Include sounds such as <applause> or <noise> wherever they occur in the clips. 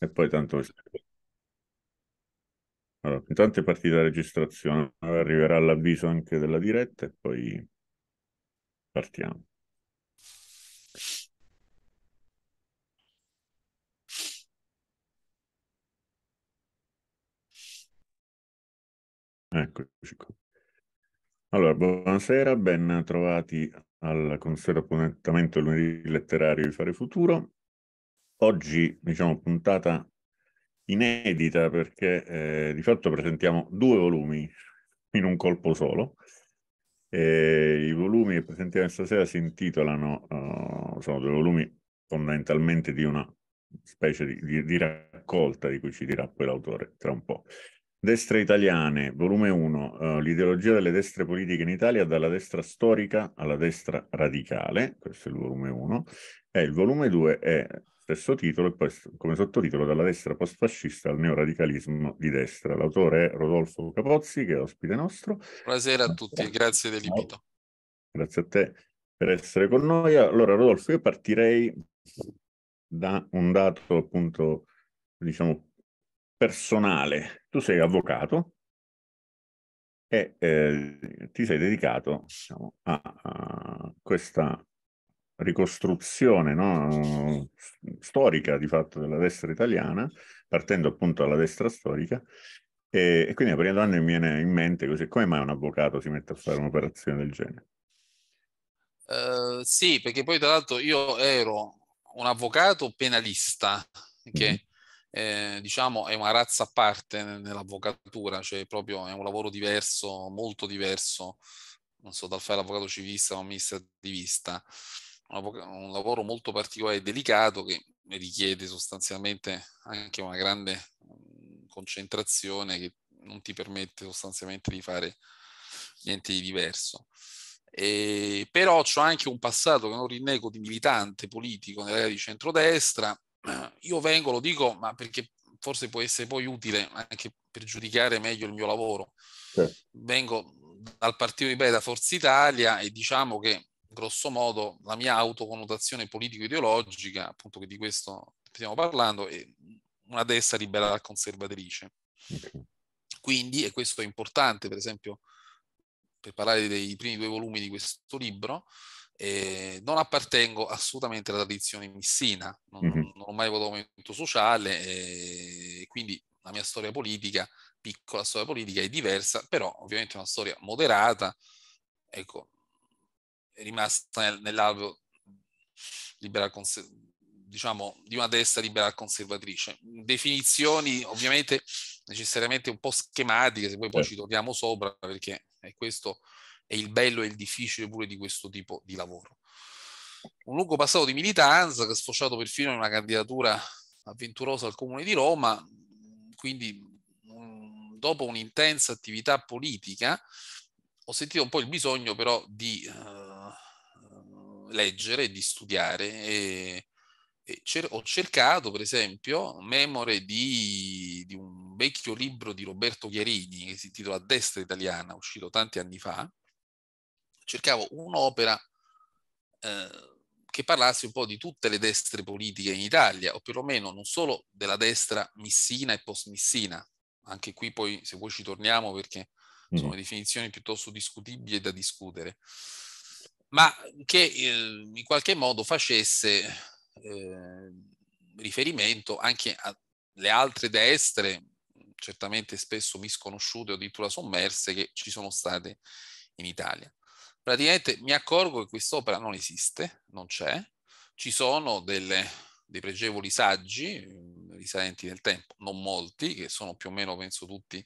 E poi tanto... Allora, intanto è partita la registrazione, arriverà l'avviso anche della diretta e poi partiamo. Eccoci qua. Allora, buonasera, ben trovati al consueto appuntamento lunedì letterario di Fare Futuro. Oggi, diciamo, puntata inedita perché eh, di fatto presentiamo due volumi in un colpo solo. E eh, I volumi che presentiamo stasera si intitolano, uh, sono due volumi fondamentalmente di una specie di, di, di, raccolta di cui ci dirà poi l'autore tra un po'. Destre italiane, volume 1, uh, eh, l'ideologia delle destre politiche in Italia dalla destra storica alla destra radicale, questo è il volume 1, e il volume 2 è stesso titolo e poi come sottotitolo dalla destra postfascista al neoradicalismo di destra. L'autore è Rodolfo Capozzi che è ospite nostro. Buonasera a tutti, grazie dell'invito. Grazie a te per essere con noi. Allora Rodolfo, io partirei da un dato appunto diciamo personale. Tu sei avvocato, e eh, ti sei dedicato diciamo, a, a, questa ricostruzione no? storica di fatto della destra italiana, partendo appunto dalla destra storica, e, e quindi la prima domanda mi viene in mente così, come mai un avvocato si mette a fare un'operazione del genere? Uh, sì, perché poi tra l'altro io ero un avvocato penalista, che mm-hmm. Eh, diciamo è una razza a parte nell'avvocatura, cioè proprio è un lavoro diverso, molto diverso, non so, dal fare l'avvocato civista o amministrativista un lavoro molto particolare e delicato che richiede sostanzialmente anche una grande mhmm, concentrazione che non ti permette sostanzialmente di fare niente di diverso. E, ehm, però ho anche un passato che non rinnego di militante politico nell'area di centrodestra. <clears throat> Io vengo, lo dico, ma perché forse può essere poi utile anche per giudicare meglio il mio lavoro. Sì. Vengo dal partito di Beta Forza Italia e diciamo che grosso modo la mia autoconnotazione politico-ideologica, appunto che di questo stiamo parlando, è una destra liberal conservatrice. Quindi, e questo è importante, per esempio, per parlare dei primi due volumi di questo libro, eh, non appartengo assolutamente alla tradizione missina, non, non mhm. ho mai avuto un movimento sociale, eh, quindi la mia storia politica, piccola storia politica, è diversa, però ovviamente è una storia moderata, ecco, rimasta nell'albero libera diciamo di una destra liberal conservatrice. Definizioni ovviamente necessariamente un po' schematiche, se poi, poi ci certo. torniamo sopra, perché è questo è il bello e il difficile pure di questo tipo di lavoro. Un lungo passato di militanza che è sfociato perfino in una candidatura avventurosa al comune di Roma, quindi dopo un'intensa attività politica ho sentito un po' il bisogno però di eh, leggere, di studiare e, e cer- ho cercato per esempio memore di, di, un vecchio libro di Roberto Chiarini che si intitola Destra Italiana, uscito tanti anni fa, cercavo un'opera eh, che parlasse un po' di tutte le destre politiche in Italia, o perlomeno non solo della destra missina e post-missina, anche qui poi se vuoi ci torniamo perché sono mm. definizioni piuttosto discutibili e da discutere, ma che eh, in qualche modo facesse eh, riferimento anche alle altre destre, certamente spesso misconosciute o addirittura sommerse, che ci sono state in Italia. Praticamente mi accorgo che quest'opera non esiste, non c'è, ci sono delle, dei pregevoli saggi ehm, risalenti nel tempo, non molti, che sono più o meno, penso tutti,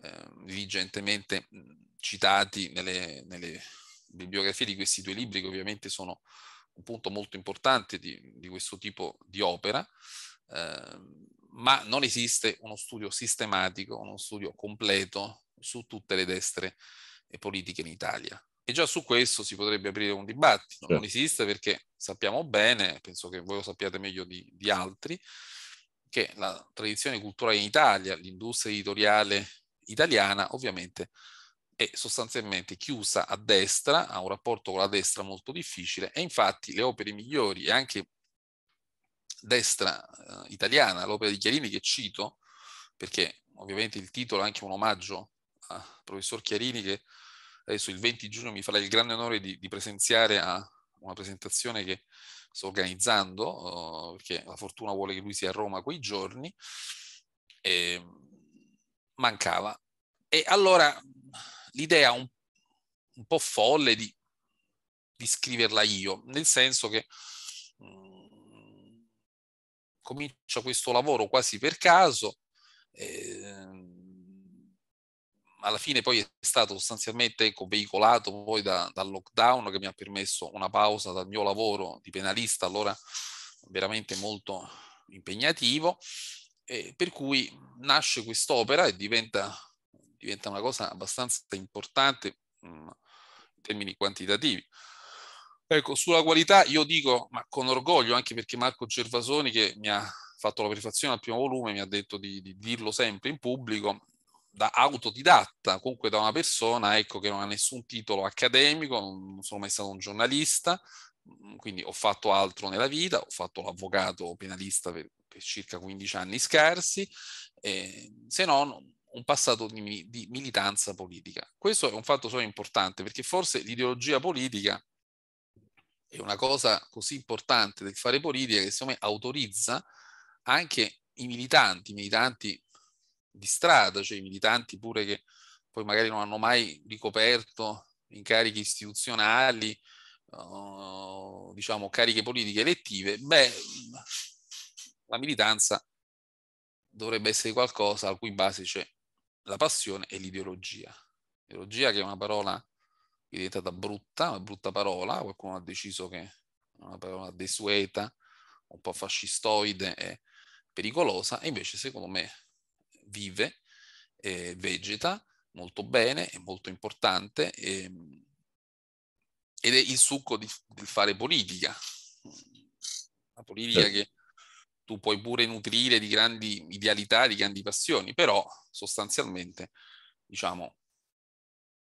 eh, diligentemente citati nelle, nelle bibliografie di questi due libri, che ovviamente sono un punto molto importante di, di questo tipo di opera, eh, ma non esiste uno studio sistematico, uno studio completo su tutte le destre politiche in Italia. E già su questo si potrebbe aprire un dibattito, non certo. esiste perché sappiamo bene, penso che voi lo sappiate meglio di, di altri, che la tradizione culturale in Italia, l'industria editoriale italiana ovviamente è sostanzialmente chiusa a destra, ha un rapporto con la destra molto difficile e infatti le opere migliori e anche destra eh, italiana, l'opera di Chiarini che cito, perché ovviamente il titolo è anche un omaggio al professor Chiarini che adesso il 20 giugno mi farà il grande onore di, di presenziare a una presentazione che sto organizzando, eh, perché la fortuna vuole che lui sia a Roma quei giorni, e ehm, mancava. E allora l'idea un, un, po' folle di, di, scriverla io, nel senso che mh, mm, comincio questo lavoro quasi per caso, eh, alla fine poi è stato sostanzialmente ecco, veicolato poi da, dal lockdown che mi ha permesso una pausa dal mio lavoro di penalista, allora veramente molto impegnativo, eh, per cui nasce quest'opera e diventa diventa una cosa abbastanza importante mh, mm, in termini quantitativi. Ecco, sulla qualità io dico, ma con orgoglio, anche perché Marco Gervasoni, che mi ha fatto la prefazione al primo volume, mi ha detto di, di dirlo sempre in pubblico, da autodidatta, comunque da una persona ecco, che non ha nessun titolo accademico, non sono mai stato un giornalista, mm, quindi ho fatto altro nella vita, ho fatto l'avvocato penalista per, per circa 15 anni scarsi, se no un passato di, di militanza politica. Questo è un fatto solo importante perché forse l'ideologia politica è una cosa così importante del fare politica che secondo me autorizza anche i militanti, i militanti di strada, cioè i militanti pure che poi magari non hanno mai ricoperto incarichi istituzionali, eh, diciamo cariche politiche elettive, beh, la militanza dovrebbe essere qualcosa a cui base c'è la passione e l'ideologia. Ideologia che è una parola è diventata brutta, una brutta parola, qualcuno ha deciso che è una parola desueta, un po' fascistoide e pericolosa, e invece secondo me vive, eh, vegeta molto bene, è molto importante eh, ed è il succo di, del fare politica. La politica certo. che tu puoi pure nutrire di grandi idealità, di grandi passioni, però sostanzialmente, diciamo,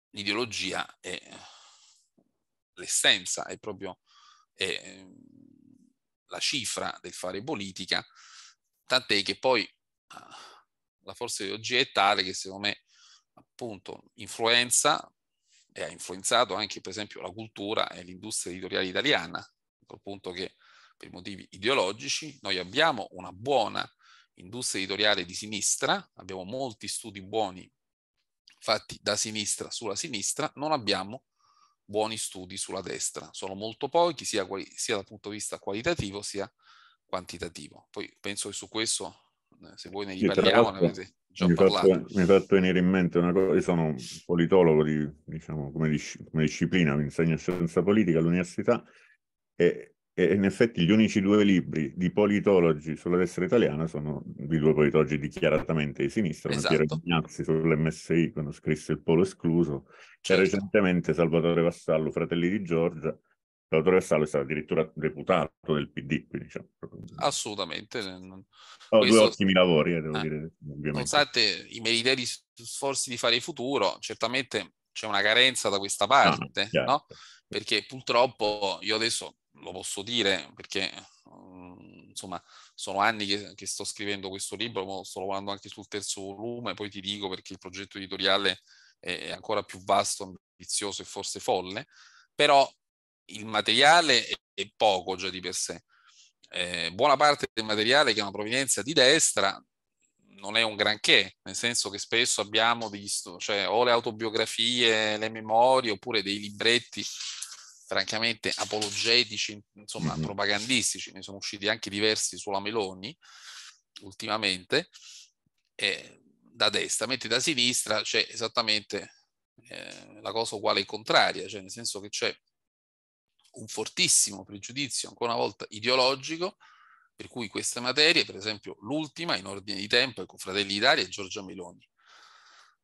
l'ideologia è l'essenza, è proprio è ehm, la cifra del fare politica, tant'è che poi ah, la forza di oggi è tale che secondo me appunto influenza e ha influenzato anche per esempio la cultura e l'industria editoriale italiana, al punto che per motivi ideologici, noi abbiamo una buona industria editoriale di sinistra, abbiamo molti studi buoni fatti da sinistra sulla sinistra, non abbiamo buoni studi sulla destra, sono molto pochi sia, sia dal punto di vista qualitativo sia quantitativo. Poi penso che su questo, eh, se voi ne parliamo, ne avete già mi parlato. Fatto, mi è fatto venire in mente una cosa, io sono un politologo di, diciamo, come, disci, come disciplina, mi insegno scienza politica all'università e e in effetti gli unici due libri di politologi sulla destra italiana sono di due politologi dichiaratamente di sinistra, esatto. Piero Ignazzi sull'MSI quando scrisse Il Polo Escluso certo. e recentemente Salvatore Vassallo, Fratelli di Giorgia. Salvatore Vassallo è stato addirittura deputato del PD. Quindi, diciamo, Assolutamente. Eh, Ho oh, due ottimi lavori, eh, devo eh, dire. Nonostante i meriteri sforzi di fare il futuro, certamente c'è una carenza da questa ah, parte, no? no? Certo. Perché purtroppo io adesso lo posso dire perché mm, insomma sono anni che, che sto scrivendo questo libro, sto lavorando anche sul terzo volume, poi ti dico perché il progetto editoriale è ancora più vasto, ambizioso e forse folle, però il materiale è poco già di per sé. Eh, buona parte del materiale che ha una provenienza di destra non è un granché, nel senso che spesso abbiamo visto, cioè o le autobiografie, le memorie, oppure dei libretti francamente apologetici, insomma mm-hmm. propagandistici, ne sono usciti anche diversi sulla Meloni ultimamente, eh, da destra, mentre da sinistra c'è esattamente eh, la cosa uguale e contraria, cioè nel senso che c'è un fortissimo pregiudizio, ancora una volta ideologico, per cui queste materie, per esempio l'ultima in ordine di tempo, è con Fratelli d'Italia e Giorgia Meloni.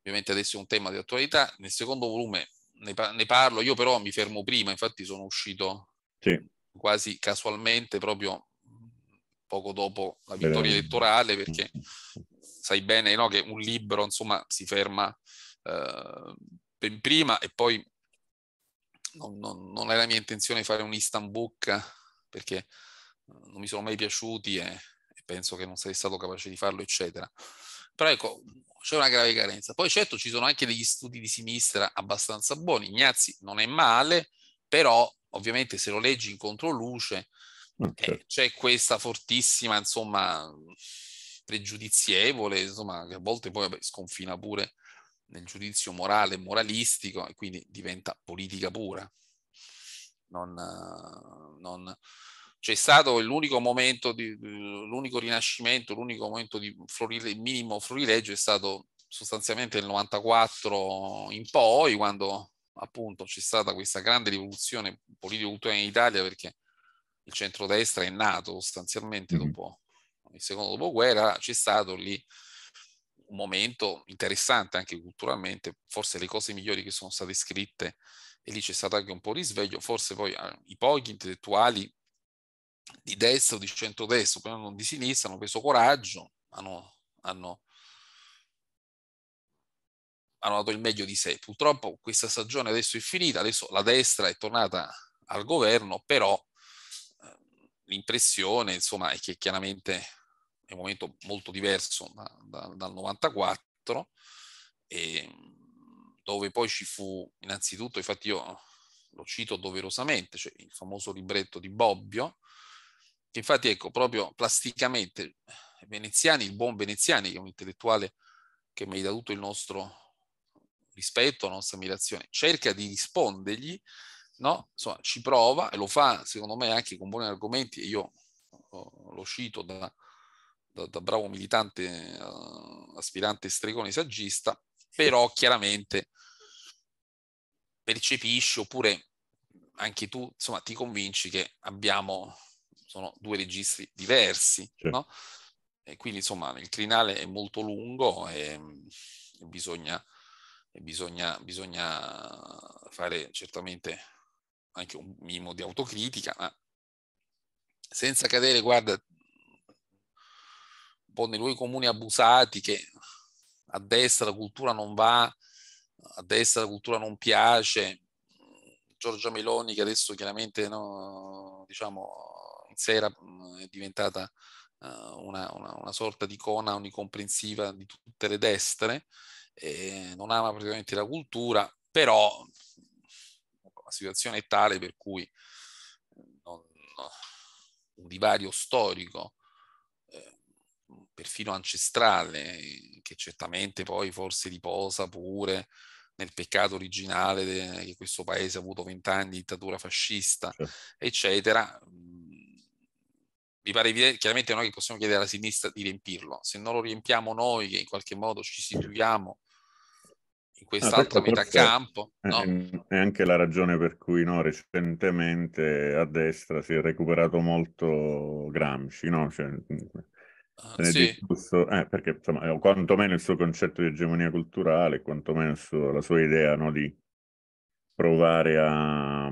Ovviamente adesso è un tema di attualità, nel secondo volume ne, par- ne, parlo, io però mi fermo prima, infatti sono uscito sì. quasi casualmente proprio mm, poco dopo la vittoria Bene. elettorale perché mm, mm. sai bene no, che un libro insomma si ferma eh, ben prima e poi non, non, non, era mia intenzione fare un Istanbul perché non mi sono mai piaciuti e, e penso che non sarei stato capace di farlo eccetera però ecco c'è una grave carenza. Poi certo ci sono anche degli studi di sinistra abbastanza buoni, Ignazzi non è male, però ovviamente se lo leggi in controluce okay. Ah, eh, certo. c'è questa fortissima, insomma, pregiudizievole, insomma, che a volte poi vabbè, sconfina pure nel giudizio morale e moralistico e quindi diventa politica pura. Non, non, c'è stato l'unico momento, di, l'unico rinascimento, l'unico momento di florile, minimo florileggio è stato sostanzialmente nel 94 in poi, quando appunto c'è stata questa grande rivoluzione politico-culturale in Italia perché il centrodestra è nato sostanzialmente mm-hmm. dopo il secondo dopoguerra, c'è stato lì un momento interessante anche culturalmente, forse le cose migliori che sono state scritte e lì c'è stato anche un po' di sveglio, forse poi eh, i pochi intellettuali di destra o di centrodestra, però non di sinistra, hanno preso coraggio, hanno, hanno, hanno dato il meglio di sé. Purtroppo questa stagione adesso è finita, adesso la destra è tornata al governo, però eh, l'impressione insomma, è che chiaramente è un momento molto diverso da, da, dal 94, e, dove poi ci fu innanzitutto, infatti io lo cito doverosamente, cioè il famoso libretto di Bobbio, Infatti, ecco, proprio plasticamente, Veneziani, il buon Veneziani, che è un intellettuale che mi merita tutto il nostro rispetto, la nostra ammirazione, cerca di rispondergli, no? Insomma, ci prova e lo fa, secondo me, anche con buoni argomenti, io oh, lo cito da, da, da bravo militante, uh, aspirante stregone saggista, però chiaramente percepisci oppure anche tu, insomma, ti convinci che abbiamo sono due registri diversi, certo. no? E quindi insomma il crinale è molto lungo e, e bisogna, e bisogna, bisogna fare certamente anche un minimo di autocritica, ma senza cadere, guarda, un po' nei luoghi comuni abusati che a destra la cultura non va, a destra la cultura non piace, Giorgia Meloni che adesso chiaramente no, diciamo, sé era, mm, è diventata eh, una, una, una, sorta di icona onicomprensiva di tutte le destre, non ama praticamente la cultura, però ecco, la situazione è tale per cui eh, non, no, un divario storico, eh, perfino ancestrale, che certamente poi forse riposa pure nel peccato originale de, che questo paese ha avuto vent'anni di dittatura fascista, sì. Certo. eccetera, mi pare evidente, chiaramente noi possiamo chiedere alla sinistra di riempirlo, se non lo riempiamo noi che in qualche modo ci situiamo in ah, quest'altro metà campo. È, no? è anche la ragione per cui no, recentemente a destra si è recuperato molto Gramsci, no? Cioè, uh, sì. discusso, eh, perché insomma, eh, quantomeno il suo concetto di egemonia culturale, quantomeno suo, la sua idea no, di provare a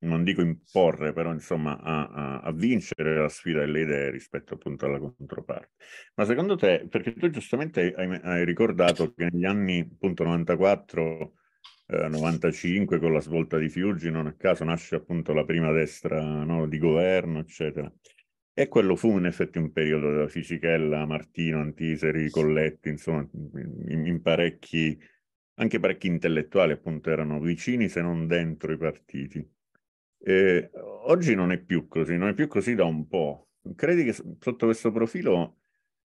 non dico imporre, però insomma a, a, a, vincere la sfida delle idee rispetto appunto alla controparte. Ma secondo te, perché tu giustamente hai, hai ricordato che negli anni appunto 94, eh, 95 con la svolta di Fiuggi, non a caso nasce appunto la prima destra no, di governo, eccetera. E quello fu in effetti un periodo della Fisichella, Martino, Antiseri, Colletti, insomma, in, in parecchi, anche parecchi intellettuali appunto erano vicini se non dentro i partiti. Eh, oggi non è più così, non è più così da un po'. Credi che sotto questo profilo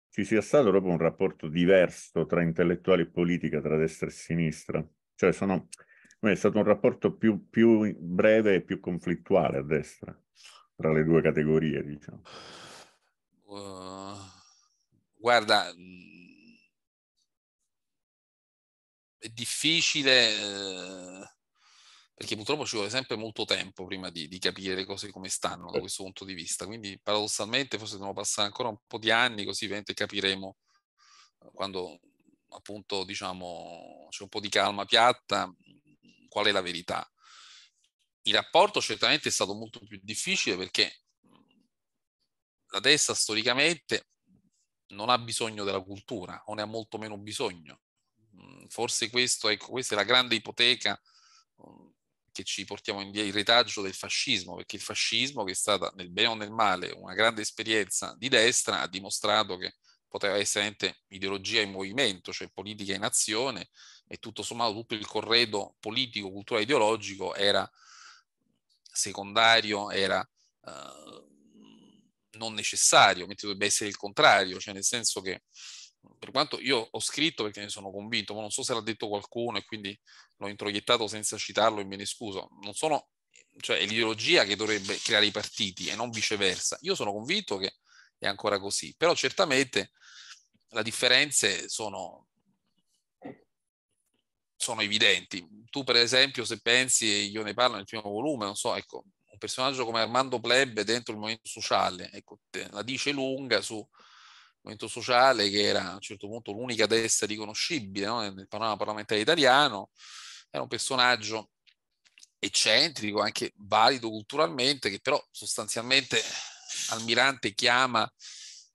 ci sia stato proprio un rapporto diverso tra intellettuali e politica, tra destra e sinistra? Cioè sono, è stato un rapporto più, più breve e più conflittuale a destra, tra le due categorie, diciamo. Uh, guarda, mm, è difficile... Eh perché purtroppo ci vuole sempre molto tempo prima di, di, capire le cose come stanno da questo punto di vista. Quindi paradossalmente forse dobbiamo passare ancora un po' di anni così ovviamente capiremo eh, quando appunto diciamo c'è un po' di calma piatta mm, qual è la verità. Il rapporto certamente è stato molto più difficile perché mm, la destra storicamente non ha bisogno della cultura o ne ha molto meno bisogno. Mm, forse questo, ecco, questa è la grande ipoteca che ci portiamo in via il retaggio del fascismo, perché il fascismo, che è stata nel bene o nel male una grande esperienza di destra, ha dimostrato che poteva essere ideologia in movimento, cioè politica in azione, e tutto sommato tutto il corredo politico, culturale, ideologico era secondario, era eh, non necessario, mentre dovrebbe essere il contrario, cioè nel senso che per quanto io ho scritto perché ne sono convinto, ma non so se l'ha detto qualcuno e quindi l'ho introiettato senza citarlo e me ne scuso, non sono, cioè è l'ideologia che dovrebbe creare i partiti e non viceversa. Io sono convinto che è ancora così, però certamente le differenze sono, sono evidenti. Tu per esempio se pensi, io ne parlo nel primo volume, non so, ecco, un personaggio come Armando Plebe dentro il movimento sociale, ecco, la dice lunga su Movimento Sociale, che era a un certo punto l'unica destra riconoscibile no? nel panorama parlamentare italiano, era un personaggio eccentrico, anche valido culturalmente, che però sostanzialmente Almirante chiama,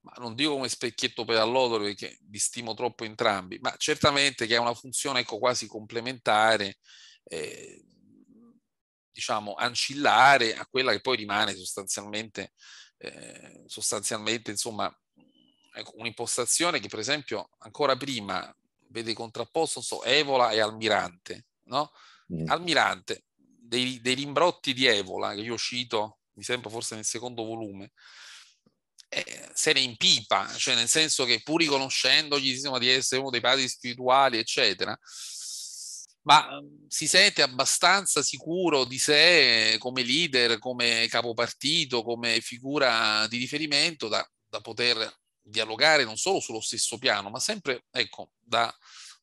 ma non dico come specchietto per all'odore perché vi stimo troppo entrambi, ma certamente che ha una funzione ecco, quasi complementare, eh, diciamo ancillare a quella che poi rimane sostanzialmente, eh, sostanzialmente insomma, ecco, un'impostazione che per esempio ancora prima vede contrapposto so, Evola e Almirante. No? Mm. Almirante, dei, dei, rimbrotti di Evola, che io cito, mi sembra forse nel secondo volume, eh, se ne impipa, cioè nel senso che pur riconoscendogli insomma, di essere uno dei padri spirituali, eccetera, ma mm, si sente abbastanza sicuro di sé come leader, come capo partito, come figura di riferimento da, da poter dialogare non solo sullo stesso piano, ma sempre ecco, da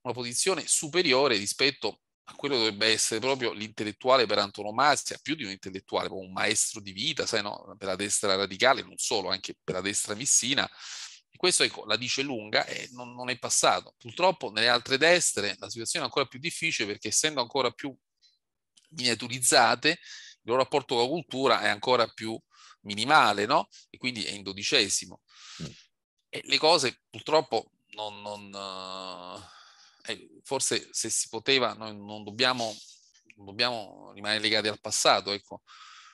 una posizione superiore rispetto a quello che dovrebbe essere proprio l'intellettuale per antonomasia, più di un intellettuale, un maestro di vita, sai, no? per la destra radicale, non solo, anche per la destra missina. E questo ecco, la dice lunga e non, non è passato. Purtroppo nelle altre destre la situazione è ancora più difficile perché essendo ancora più miniaturizzate, il loro rapporto con la cultura è ancora più minimale, no? E quindi è in dodicesimo. Mm. E le cose purtroppo non, non eh, eh, forse se si poteva, noi non dobbiamo, non dobbiamo rimanere legati al passato, ecco,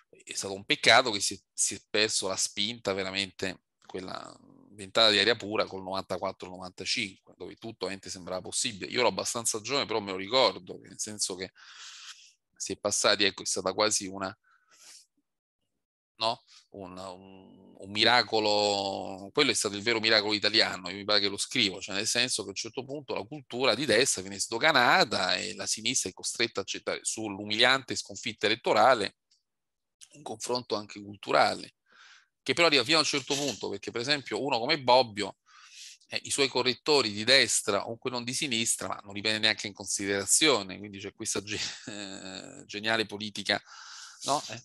è stato un peccato che si, si è perso la spinta veramente, quella ventata di aria pura col 94-95, dove tutto ovviamente sembrava possibile. Io ero abbastanza giovane, però me lo ricordo, nel senso che si è passati, ecco, è stata quasi una, no? Un, un, un, miracolo, quello è stato il vero miracolo italiano, io mi pare che lo scrivo, cioè nel senso che a un certo punto la cultura di destra viene sdoganata e la sinistra è costretta a accettare sull'umiliante sconfitta elettorale un confronto anche culturale, che però arriva fino a un certo punto, perché per esempio uno come Bobbio, eh, i suoi correttori di destra o non di sinistra, ma non li prende neanche in considerazione, quindi c'è questa ge- eh, <laughs> geniale politica, no? Eh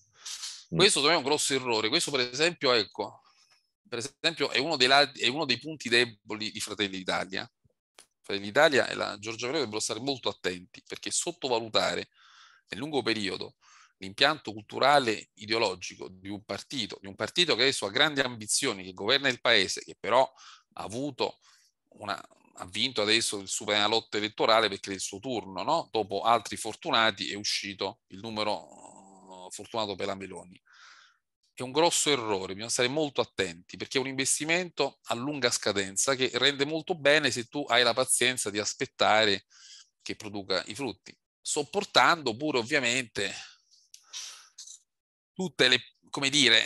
Mm. Questo secondo me è un grosso errore. Questo, per esempio, ecco, per esempio è, uno dei, è uno dei punti deboli di Fratelli d'Italia. Fratelli d'Italia e la Giorgia Meloni dovrebbero stare molto attenti perché sottovalutare nel lungo periodo l'impianto culturale ideologico di un partito, di un partito che adesso ha grandi ambizioni, che governa il paese, che però ha avuto una, ha vinto adesso il suo lotta elettorale perché è il suo turno, no? dopo altri fortunati è uscito il numero fortunato per la Meloni. È un grosso errore, bisogna stare molto attenti perché è un investimento a lunga scadenza che rende molto bene se tu hai la pazienza di aspettare che produca i frutti, sopportando pure ovviamente tutte le, come dire,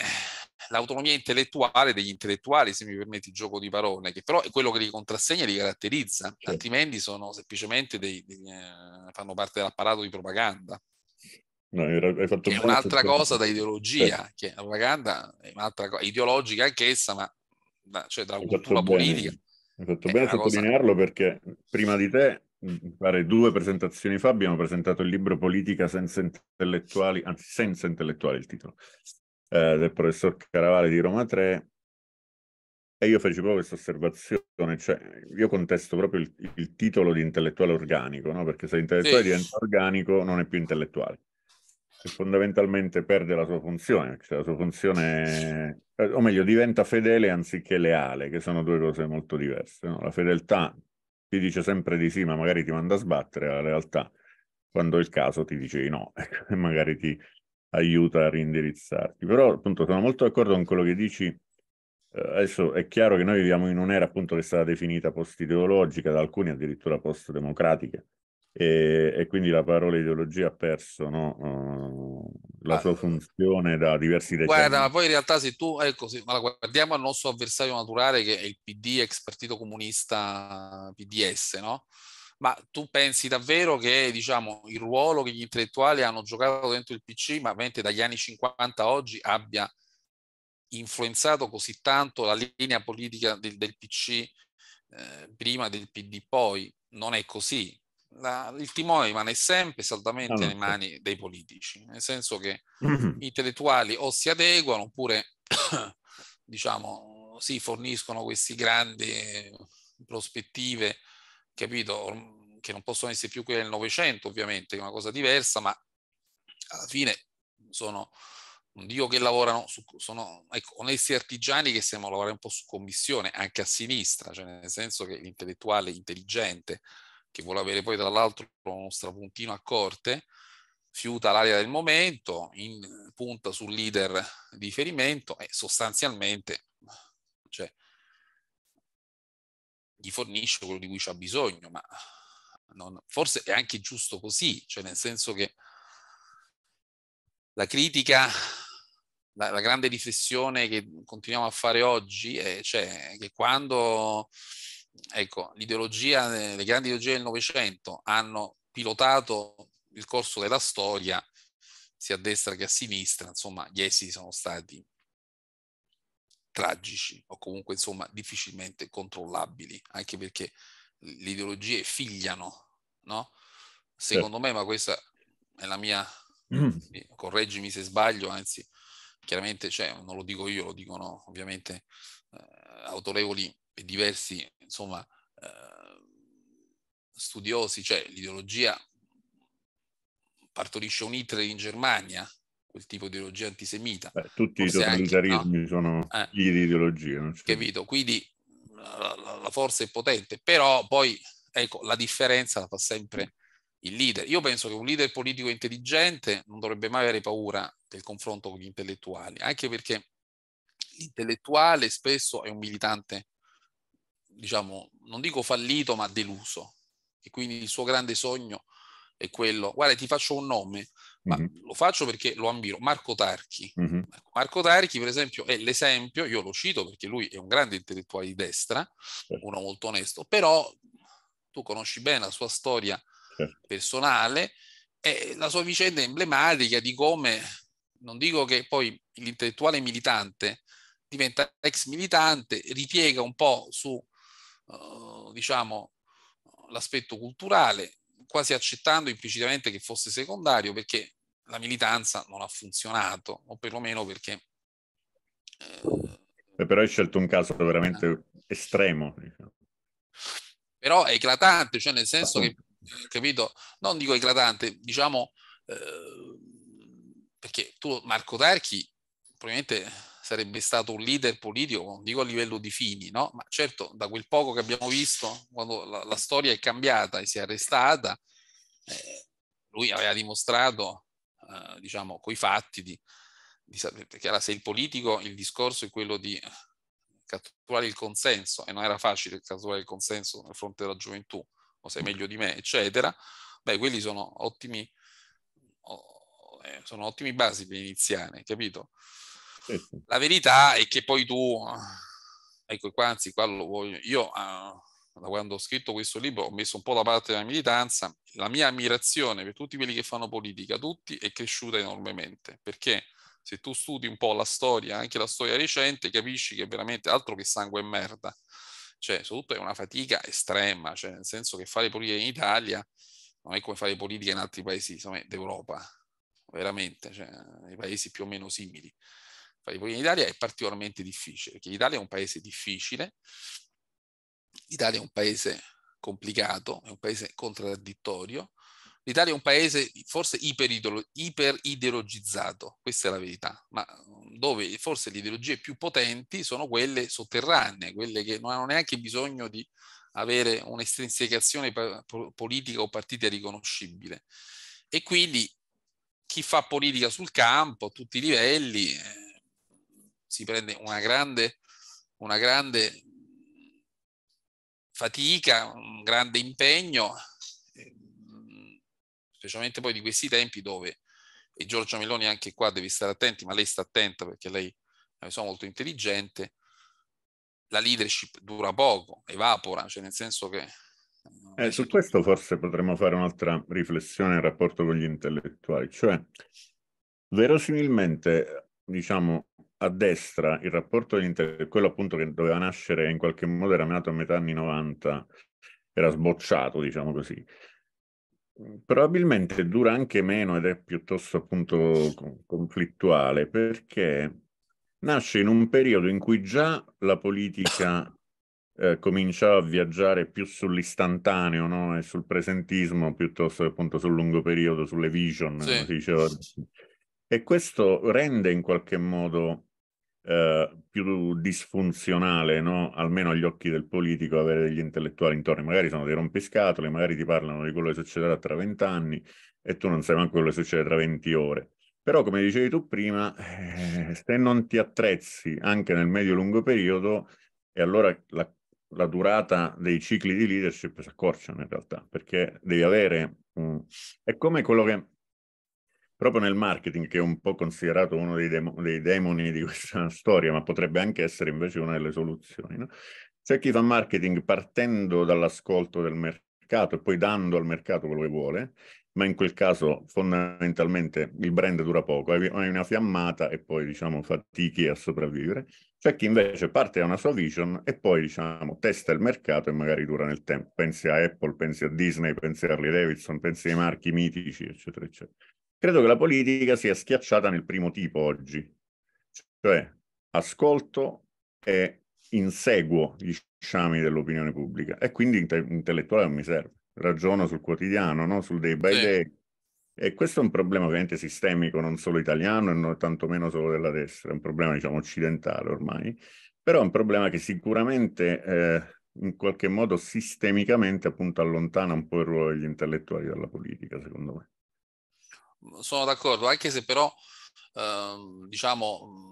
l'autonomia intellettuale degli intellettuali, se mi permetti il gioco di parole, che però è quello che li contrassegna e li caratterizza, altrimenti sono semplicemente dei, dei, eh, fanno parte dell'apparato di propaganda. No, hai fatto è un'altra cioè, cioè, cosa da ideologia, eh. che la propaganda è un'altra cosa ideologica anch'essa, ma da, cioè dalla cultura politica. Hai fatto bene a sottolinearlo cosa... perché prima di te, pare due presentazioni fa, abbiamo presentato il libro Politica senza intellettuali, anzi senza intellettuali il titolo, eh, del professor Caravale di Roma 3, e io feci proprio questa osservazione, cioè io contesto proprio il, il titolo di intellettuale organico, no? perché se l'intellettuale sì. diventa organico non è più intellettuale che fondamentalmente perde la sua funzione, cioè la sua funzione, eh, o meglio, diventa fedele anziché leale, che sono due cose molto diverse. No? La fedeltà ti dice sempre di sì, ma magari ti manda a sbattere, la realtà, quando è il caso, ti dice di no, <laughs> ecco, e magari ti aiuta a rindirizzarti. Però appunto sono molto d'accordo con quello che dici. Eh, adesso è chiaro che noi viviamo in un'era appunto che è stata definita post-ideologica, da alcuni addirittura post-democratica, e, e, quindi la parola ideologia ha perso no? uh, la ah. sua funzione da diversi decenni. Guarda, poi in realtà se tu, ecco, se, ma guardiamo al nostro avversario naturale che è il PD, ex partito comunista PDS, no? Ma tu pensi davvero che diciamo, il ruolo che gli intellettuali hanno giocato dentro il PC, ma ovviamente dagli anni 50 a oggi, abbia influenzato così tanto la linea politica del, del PC eh, prima del PD poi? Non è così la, il timone rimane sempre ah, saldamente allora. nelle mani dei politici, nel senso che mm-hmm. gli intellettuali o si adeguano oppure, <coughs> diciamo, si forniscono queste grandi prospettive, capito, che non possono essere più quelle del Novecento, ovviamente, che è una cosa diversa, ma alla fine sono non dico che lavorano, su, sono ecco, onesti artigiani che stiamo lavorare un po' su commissione, anche a sinistra, cioè nel senso che l'intellettuale intelligente che vuole avere poi tra l'altro uno strapuntino a corte, fiuta l'area del momento, in, punta sul leader di riferimento e sostanzialmente cioè, gli fornisce quello di cui c'ha bisogno, ma non, forse è anche giusto così, cioè nel senso che la critica, la, la grande riflessione che continuiamo a fare oggi è cioè, che quando ecco, l'ideologia, eh, le grandi ideologie del Novecento hanno pilotato il corso della storia, sia a destra che a sinistra, insomma, gli esiti sono stati tragici o comunque, insomma, difficilmente controllabili, anche perché le ideologie figliano, no? Secondo certo. me, ma questa è la mia, mm. correggimi se sbaglio, anzi, chiaramente, cioè, non lo dico io, lo dicono ovviamente eh, autorevoli e diversi insomma, eh, studiosi, cioè l'ideologia partorisce un Hitler in Germania, quel tipo di ideologia antisemita. Beh, tutti Forse i totalitarismi anche, no? sono eh, di ideologia. Capito? Quindi la, la, la, forza è potente, però poi ecco, la differenza la fa sempre il leader. Io penso che un leader politico intelligente non dovrebbe mai avere paura del confronto con gli intellettuali, anche perché l'intellettuale spesso è un militante diciamo, non dico fallito, ma deluso. E quindi il suo grande sogno è quello, guarda, ti faccio un nome, ma mm-hmm. lo faccio perché lo ammiro, Marco Tarchi. Mm-hmm. Marco Tarchi, per esempio, è l'esempio, io lo cito perché lui è un grande intellettuale di destra, certo. uno molto onesto, però tu conosci bene la sua storia certo. personale e la sua vicenda emblematica di come, non dico che poi l'intellettuale militante diventa ex militante, ripiega un po' su eh, diciamo, l'aspetto culturale, quasi accettando implicitamente che fosse secondario perché la militanza non ha funzionato, o perlomeno perché... Eh, però hai scelto un caso veramente eh, estremo. Diciamo. Però è eclatante, cioè nel senso che, eh, capito, non dico eclatante, diciamo, eh, perché tu Marco Tarchi probabilmente sarebbe stato un leader politico, non dico a livello di Fini, no? ma certo da quel poco che abbiamo visto, quando la, la storia è cambiata e si è arrestata, eh, lui aveva dimostrato, eh, diciamo, coi fatti, di, di sapere, che era se il politico, il discorso è quello di catturare il consenso, e non era facile catturare il consenso nel fronte della gioventù, o sei meglio di me, eccetera, beh, quelli sono ottimi, eh, sono ottimi basi per iniziare, capito? La verità è che poi tu, eh, ecco qua, anzi qua lo voglio, io eh, da quando ho scritto questo libro ho messo un po' da parte della militanza, la mia ammirazione per tutti quelli che fanno politica, tutti, è cresciuta enormemente, perché se tu studi un po' la storia, anche la storia recente, capisci che veramente altro che sangue e merda, cioè soprattutto è una fatica estrema, cioè nel senso che fare politica in Italia non è come fare politica in altri paesi d'Europa, veramente, cioè, nei paesi più o meno simili fare i problemi in Italia è particolarmente difficile, perché l'Italia è un paese difficile, l'Italia è un paese complicato, è un paese contraddittorio, l'Italia è un paese forse iperideologizzato, questa è la verità, ma dove forse le ideologie più potenti sono quelle sotterranee, quelle che non hanno neanche bisogno di avere un'estrinsecazione politica o partita riconoscibile. E quindi chi fa politica sul campo a tutti i livelli eh, si prende una grande, una grande fatica, un grande impegno, ehm, specialmente poi di questi tempi dove, e Giorgio Meloni anche qua devi stare attenti, ma lei sta attenta perché lei è molto intelligente, la leadership dura poco, evapora, cioè nel senso che... Eh, su questo forse potremmo fare un'altra riflessione in rapporto con gli intellettuali, cioè verosimilmente, diciamo, a destra il rapporto dell'inter... quello appunto che doveva nascere in qualche modo era nato a metà anni 90, era sbocciato, diciamo così. Probabilmente dura anche meno ed è piuttosto appunto conflittuale perché nasce in un periodo in cui già la politica eh, cominciava a viaggiare più sull'istantaneo no? e sul presentismo piuttosto che appunto sul lungo periodo, sulle vision, sì. si diceva. E questo rende in qualche modo eh, più disfunzionale, no? almeno agli occhi del politico, avere degli intellettuali intorno. Magari sono dei rompiscatole, magari ti parlano di quello che succederà tra vent'anni e tu non sai neanche quello che succede tra venti ore. Però, come dicevi tu prima, eh, se non ti attrezzi anche nel medio-lungo periodo, e allora la, la, durata dei cicli di leadership si accorciano in realtà, perché devi avere... Un... è come quello che proprio nel marketing, che è un po' considerato uno dei, dem- dei demoni di questa <laughs> storia, ma potrebbe anche essere invece una delle soluzioni. No? C'è chi fa marketing partendo dall'ascolto del mercato e poi dando al mercato quello che vuole, ma in quel caso fondamentalmente il brand dura poco, hai una fiammata e poi diciamo fatichi a sopravvivere. C'è chi invece parte da una sua vision e poi diciamo testa il mercato e magari dura nel tempo. Pensi a Apple, pensi a Disney, pensi a Harley Davidson, pensi ai marchi mitici, eccetera, eccetera. Credo che la politica sia schiacciata nel primo tipo oggi, cioè ascolto e inseguo gli sciami dell'opinione pubblica e quindi intellettuale non mi serve, ragiono sul quotidiano, no? sul day by day. Eh. E questo è un problema ovviamente sistemico, non solo italiano e non tantomeno solo della destra, è un problema diciamo occidentale ormai, però è un problema che sicuramente eh, in qualche modo sistemicamente appunto allontana un po' il ruolo degli intellettuali dalla politica, secondo me sono d'accordo, anche se però ehm, diciamo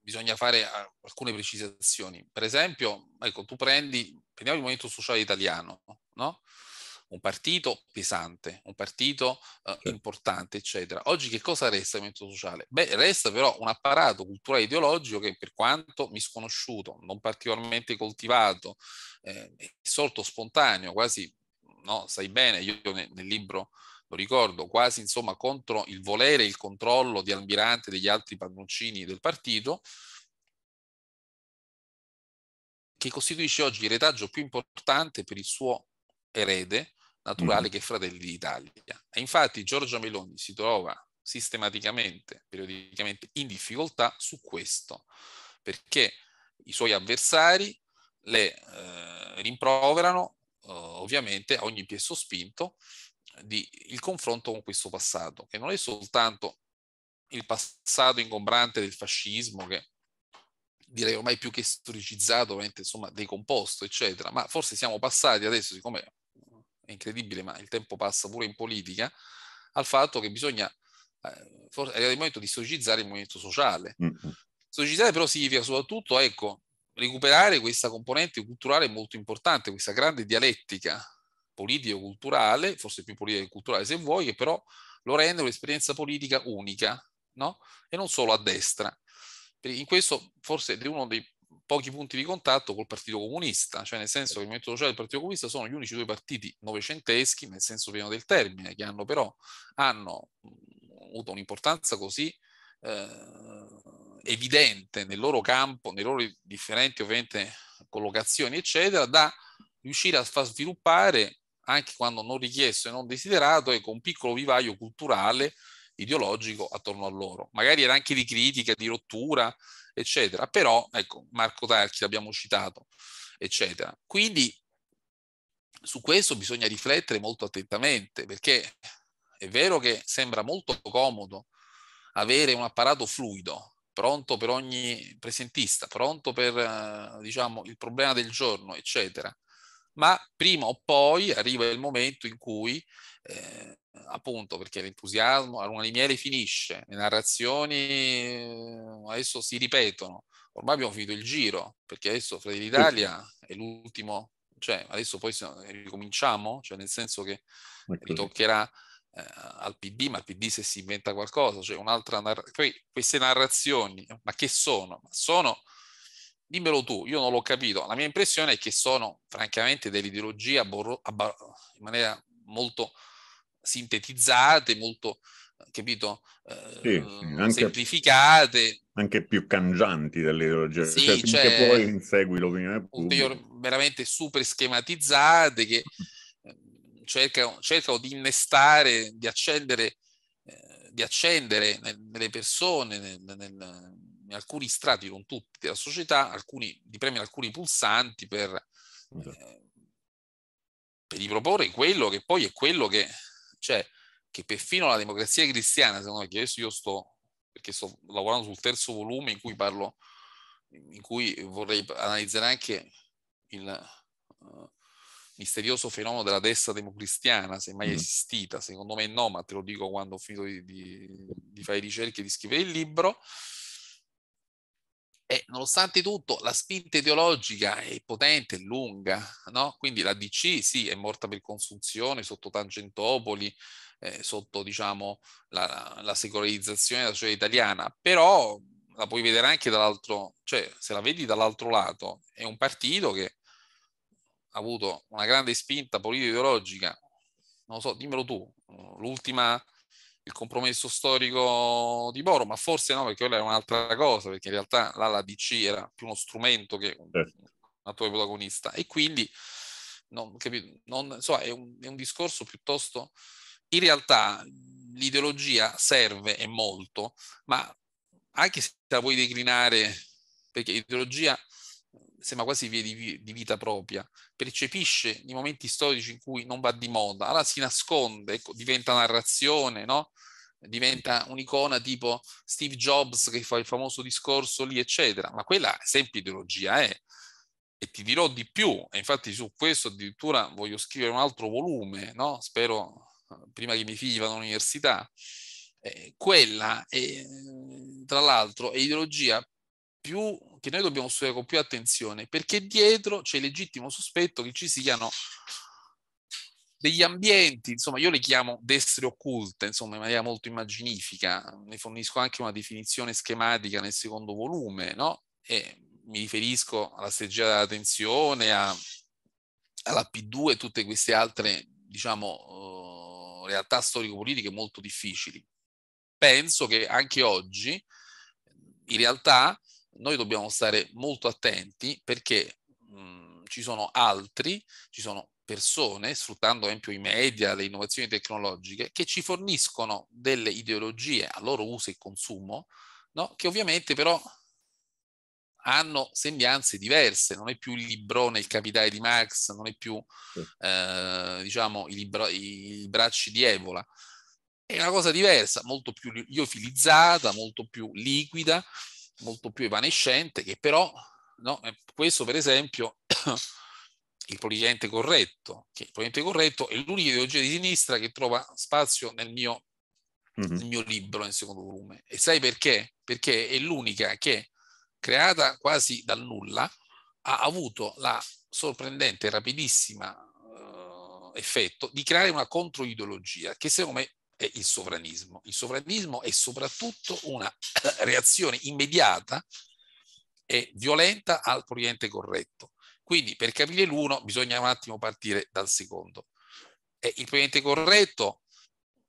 bisogna fare ah, alcune precisazioni. Per esempio, ecco, tu prendi, prendiamo il Movimento Sociale Italiano, no? un partito pesante, un partito eh, importante, eccetera. Oggi che cosa resta il movimento sociale? Beh, resta però un apparato culturale ideologico che per quanto misconosciuto, non particolarmente coltivato, eh, è sorto spontaneo, quasi, no, sai bene, io nel, nel libro lo ricordo, quasi insomma contro il volere e il controllo di Almirante e degli altri padroncini del partito, che costituisce oggi il retaggio più importante per il suo erede naturale mm. che è Fratelli d'Italia. E infatti Giorgia Meloni si trova sistematicamente, periodicamente in difficoltà su questo, perché i suoi avversari le eh, rimproverano eh, ovviamente a ogni piesso spinto di, il confronto con questo passato, che non è soltanto il passato ingombrante del fascismo che direi ormai più che storicizzato, insomma decomposto, eccetera, ma forse siamo passati adesso, siccome è incredibile, ma il tempo passa pure in politica, al fatto che bisogna, eh, forse è il momento di storicizzare il movimento sociale. Mm-hmm. Storicizzare però significa soprattutto, ecco, recuperare questa componente culturale molto importante, questa grande dialettica politico-culturale, forse più politico-culturale se vuoi, che però lo rende un'esperienza politica unica, no? E non solo a destra. In questo forse è uno dei pochi punti di contatto col Partito Comunista, cioè nel senso che il Movimento Sociale e il Partito Comunista sono gli unici due partiti novecenteschi, nel senso pieno del termine, che hanno però hanno avuto un'importanza così eh, evidente nel loro campo, nelle loro differenti ovviamente collocazioni, eccetera, da riuscire a far sviluppare anche quando non richiesto e non desiderato, e con un piccolo vivaio culturale, ideologico attorno a loro. Magari era anche di critica, di rottura, eccetera. Però, ecco, Marco Tarchi l'abbiamo citato, eccetera. Quindi su questo bisogna riflettere molto attentamente, perché è vero che sembra molto comodo avere un apparato fluido, pronto per ogni presentista, pronto per diciamo, il problema del giorno, eccetera ma prima o poi arriva il momento in cui, eh, appunto, perché l'entusiasmo a Luna di Miele finisce, le narrazioni eh, adesso si ripetono, ormai abbiamo finito il giro, perché adesso Fratelli d'Italia è l'ultimo, cioè adesso poi ricominciamo, cioè nel senso che ritoccherà eh, al PD, ma il PD se si inventa qualcosa, cioè un'altra narrazione, poi queste narrazioni, ma che sono? sono dimmelo tu, io non l'ho capito. La mia impressione è che sono francamente delle ideologie abborro- in maniera molto sintetizzate, molto eh, capito, eh, anche, semplificate. Anche più cangianti dell'ideologia, sì, cioè, cioè poi insegui l'opinione pubblica. Veramente super schematizzate che eh, cercano, cercano di innestare, di accendere, eh, di accendere nelle persone, nel, nel in alcuni strati, non tutti, della società, alcuni, di premere alcuni pulsanti per, certo. eh, per riproporre quello che poi è quello che, cioè, che perfino la democrazia cristiana, secondo me, che adesso io sto, perché sto lavorando sul terzo volume in cui parlo, in cui vorrei analizzare anche il uh, misterioso fenomeno della destra democristiana, se mai mm. esistita, secondo me no, ma te lo dico quando ho finito di, di, di fare ricerche e di scrivere il libro, e nonostante tutto, la spinta ideologica è potente, è lunga, no? Quindi la DC sì, è morta per consunzione sotto Tangentopoli, eh, sotto diciamo, la, la secolarizzazione della società italiana, però la puoi vedere anche dall'altro, cioè se la vedi dall'altro lato, è un partito che ha avuto una grande spinta politico-ideologica, non lo so, dimmelo tu, l'ultima il compromesso storico di Boro, ma forse no, perché quella era un'altra cosa, perché in realtà là la DC era più uno strumento che un, certo. un attore protagonista. E quindi, non, capito, non, insomma, è un, è un discorso piuttosto... In realtà l'ideologia serve e molto, ma anche se la vuoi declinare, perché l'ideologia sembra quasi via di, di vita propria, percepisce i momenti storici in cui non va di moda, allora si nasconde, ecco, diventa narrazione, no? diventa un'icona tipo Steve Jobs che fa il famoso discorso lì, eccetera, ma quella è sempre ideologia, eh? e ti dirò di più, e infatti su questo addirittura voglio scrivere un altro volume, no? spero eh, prima che i miei figli vanno all'università, eh, quella è, tra l'altro è ideologia più, che noi dobbiamo studiare con più attenzione, perché dietro c'è il legittimo sospetto che ci siano degli ambienti, insomma io le chiamo destre occulte, insomma in maniera molto immaginifica, ne fornisco anche una definizione schematica nel secondo volume, no? E mi riferisco alla seggiata della tensione, a, alla P2 e tutte queste altre, diciamo, uh, realtà storico-politiche molto difficili. Penso che anche oggi, in realtà, noi dobbiamo stare molto attenti perché mh, mhmm, ci sono altri, ci sono persone, sfruttando ad esempio i media, le innovazioni tecnologiche, che ci forniscono delle ideologie a loro uso e consumo, no? che ovviamente però hanno sembianze diverse, non è più il librone, il capitale di Marx, non è più eh, diciamo, i, libra- i, bracci di Evola, è una cosa diversa, molto più liofilizzata, molto più liquida, molto più evanescente, che però, no, eh, questo per esempio, <coughs> il politicamente corretto, che il politicamente corretto è l'unica ideologia di sinistra che trova spazio nel mio, mm-hmm. nel mio libro, nel secondo volume. E sai perché? Perché è l'unica che, creata quasi dal nulla, ha avuto la sorprendente, rapidissima eh, effetto di creare una controideologia che secondo me è il sovranismo. Il sovranismo è soprattutto una eh, reazione immediata e violenta al proiente corretto. Quindi per capire l'uno bisogna un attimo partire dal secondo. E il proiente corretto,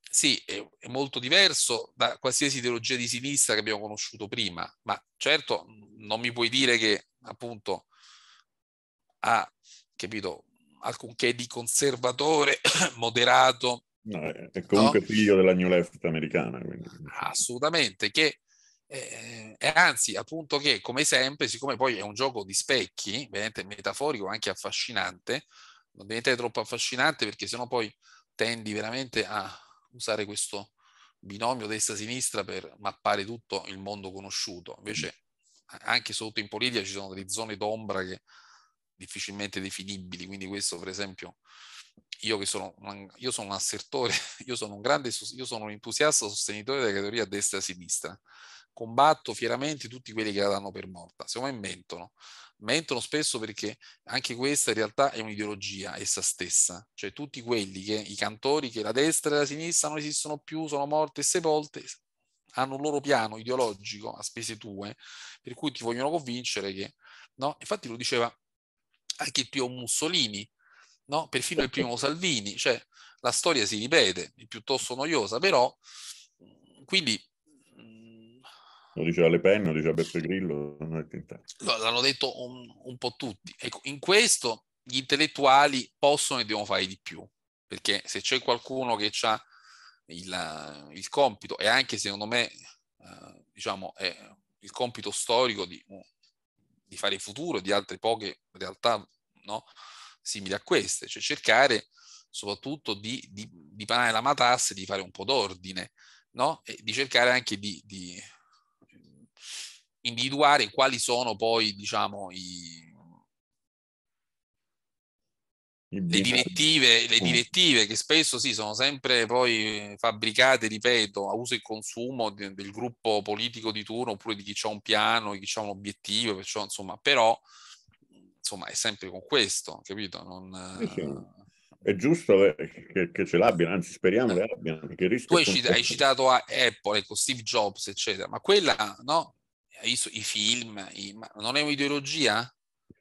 sì, è, molto diverso da qualsiasi ideologia di sinistra che abbiamo conosciuto prima, ma certo non mi puoi dire che appunto ha, capito, alcunché di conservatore, <coughs> moderato, è comunque no? figlio della New Left americana. Quindi. Assolutamente, che eh, e eh, anzi, appunto che, come sempre, siccome poi è un gioco di specchi, veramente metaforico, anche affascinante, non diventa troppo affascinante perché sennò poi tendi veramente a usare questo binomio destra-sinistra per mappare tutto il mondo conosciuto. Invece, anche sotto in politica ci sono delle zone d'ombra che difficilmente definibili, quindi questo, per esempio, io che sono, un, io sono un assertore, <laughs> io sono un grande, io sono un entusiasta sostenitore della categoria destra-sinistra, e combatto fieramente tutti quelli che la danno per morta, secondo me mentono, mentono spesso perché anche questa in realtà è un'ideologia essa stessa, cioè tutti quelli che, i cantori che la destra e la sinistra non esistono più, sono morte e sepolte, hanno un loro piano ideologico a spese tue, per cui ti vogliono convincere che, no? Infatti lo diceva anche il Pio Mussolini, no? perfino il primo Salvini, cioè la storia si ripete, è piuttosto noiosa, però mm, quindi... Mm, lo diceva Le Pen, lo diceva Beppe Grillo, l'hanno detto un, un, po' tutti. Ecco, in questo gli intellettuali possono e devono fare di più, perché se c'è qualcuno che ha il, il compito, e anche secondo me, eh, diciamo, è il compito storico di, di fare il futuro di altre poche realtà, no? simili a queste, cioè cercare soprattutto di, di, di panare la matassa e di fare un po' d'ordine, no? E di cercare anche di, di individuare quali sono poi, diciamo, i, le direttive, le direttive, che spesso sì, sono sempre poi fabbricate, ripeto, a uso e consumo del, del gruppo politico di turno oppure di chi ha un piano, di chi ha un obiettivo, perciò, insomma, però insomma è sempre con questo, capito? Non, sì, sì. Eh, è giusto eh, che, che, ce l'abbiano, anzi speriamo che eh. abbiano. tu hai, cita- hai, citato Apple, ecco, Steve Jobs, eccetera, ma quella, no? Hai visto i film, i, non è un'ideologia?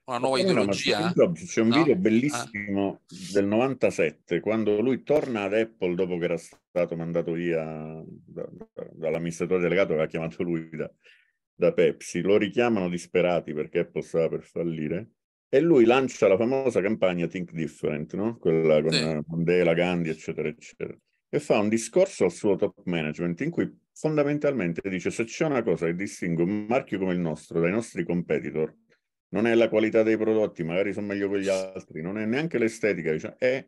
Una nuova no, ideologia? No, c'è un no? video ah. bellissimo ah. del 97, quando lui torna ad Apple dopo che era stato mandato via da, da, dall'amministratore delegato, aveva chiamato lui da, da Pepsi, lo richiamano disperati perché Apple stava per fallire e lui lancia la famosa campagna Think Different, no? quella con sì. Mandela, Gandhi, eccetera, eccetera. E fa un discorso al suo top management in cui fondamentalmente dice se c'è una cosa che distingue un marchio come il nostro dai nostri competitor, non è la qualità dei prodotti, magari sono meglio quegli altri, non è neanche l'estetica, diciamo, è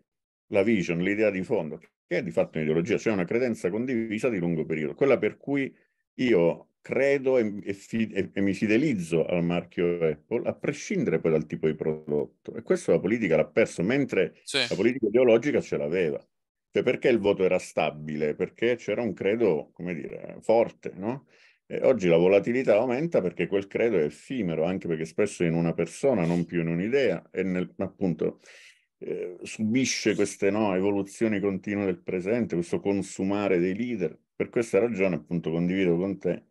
la vision, l'idea di fondo, che è di fatto un'ideologia, cioè una credenza condivisa di lungo periodo, quella per cui io credo e, e, e mi fidelizzo al marchio Apple, a prescindere poi dal tipo di prodotto. E questo la politica l'ha perso, mentre sì. la politica ideologica ce l'aveva. Cioè perché il voto era stabile? Perché c'era un credo, come dire, forte, no? E oggi la volatilità aumenta perché quel credo è effimero, anche perché spesso in una persona, non più in un'idea, e nel, appunto eh, subisce queste no, evoluzioni continue del presente, questo consumare dei leader. Per questa ragione, appunto, condivido con te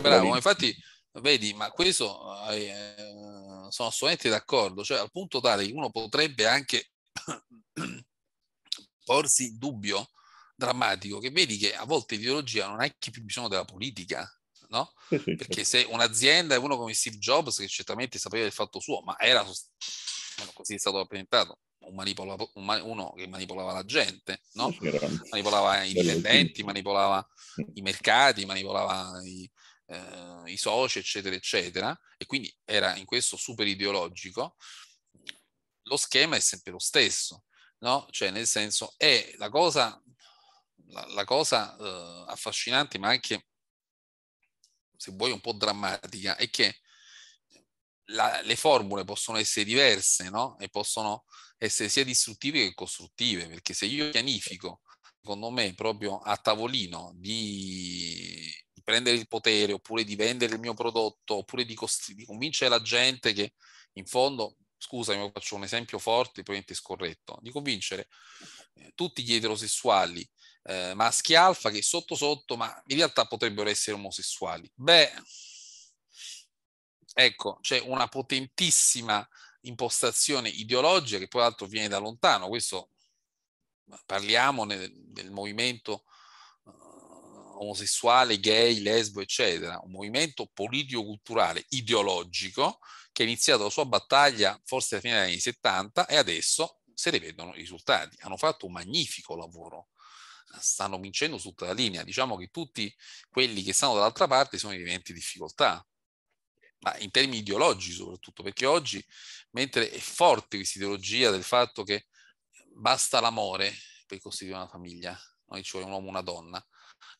Bravo, infatti vedi, ma questo eh, eh, sono assolutamente d'accordo, cioè al punto tale che uno potrebbe anche <clears throat> porsi in dubbio drammatico che vedi che a volte l'ideologia non ha anche più bisogno della politica, no? Perché certo. se un'azienda è uno come Steve Jobs, che certamente sapeva il fatto suo, ma era così è stato rappresentato, un un, uno che manipolava la gente, no? manipolava i dipendenti, manipolava i mercati, manipolava i, eh, i soci, eccetera, eccetera, e quindi era in questo super ideologico, lo schema è sempre lo stesso, no? Cioè, nel senso, è la cosa, la, la cosa eh, affascinante, ma anche, se vuoi, un po' drammatica, è che la, le formule possono essere diverse, no? E possono essere sia distruttive che costruttive, perché se io pianifico, secondo me, proprio a tavolino di prendere il potere oppure di vendere il mio prodotto oppure di, cost- di convincere la gente che in fondo, scusami, faccio un esempio forte, probabilmente scorretto, di convincere eh, tutti gli eterosessuali eh, maschi alfa che sotto sotto, ma in realtà potrebbero essere omosessuali. Beh, ecco, c'è una potentissima impostazione ideologica che peraltro viene da lontano, questo parliamo nel, del movimento omosessuale, gay, lesbo, eccetera, un movimento politico-culturale ideologico che ha iniziato la sua battaglia forse alla fine degli anni 70 e adesso se ne vedono i risultati. Hanno fatto un magnifico lavoro, stanno vincendo su tutta la linea. Diciamo che tutti quelli che stanno dall'altra parte sono in evidenti difficoltà, ma in termini ideologici soprattutto, perché oggi, mentre è forte questa ideologia del fatto che basta l'amore per costituire una famiglia, noi ci vuole un uomo e una donna,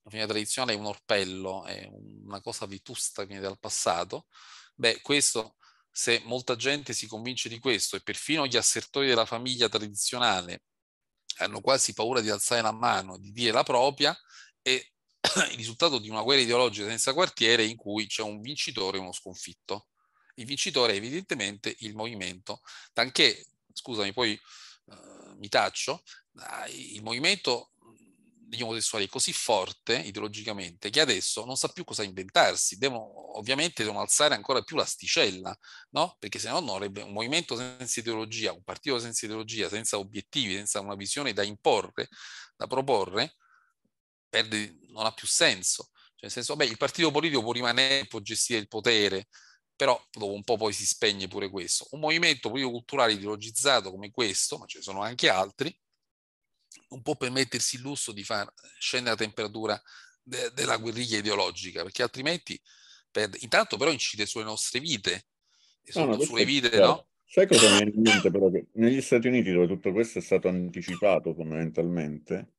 la famiglia tradizionale è un orpello, è una cosa vetusta, che viene dal passato, beh, questo, se molta gente si convince di questo e perfino gli assertori della famiglia tradizionale hanno quasi paura di alzare la mano, di dire la propria, è <coughs> il risultato di una guerra ideologica senza quartiere in cui c'è un vincitore e uno sconfitto. Il vincitore è evidentemente il movimento, tanché, scusami, poi eh, mi taccio, il movimento degli omosessuali è così forte ideologicamente che adesso non sa più cosa inventarsi, devono, ovviamente devono alzare ancora più l'asticella, no? perché se no non avrebbe un movimento senza ideologia, un partito senza ideologia, senza obiettivi, senza una visione da imporre, da proporre, perde, non ha più senso. Cioè, nel senso, beh, il partito politico può rimanere, può gestire il potere, però dopo un po' poi si spegne pure questo. Un movimento politico-culturale ideologizzato come questo, ma ce ne sono anche altri, non può permettersi il lusso di far scendere la temperatura de della guerriglia ideologica, perché altrimenti perde. intanto però incide sulle nostre vite, no, no, sulle vite, no? Sai cosa mi viene in però? Che negli Stati Uniti, dove tutto questo è stato anticipato fondamentalmente,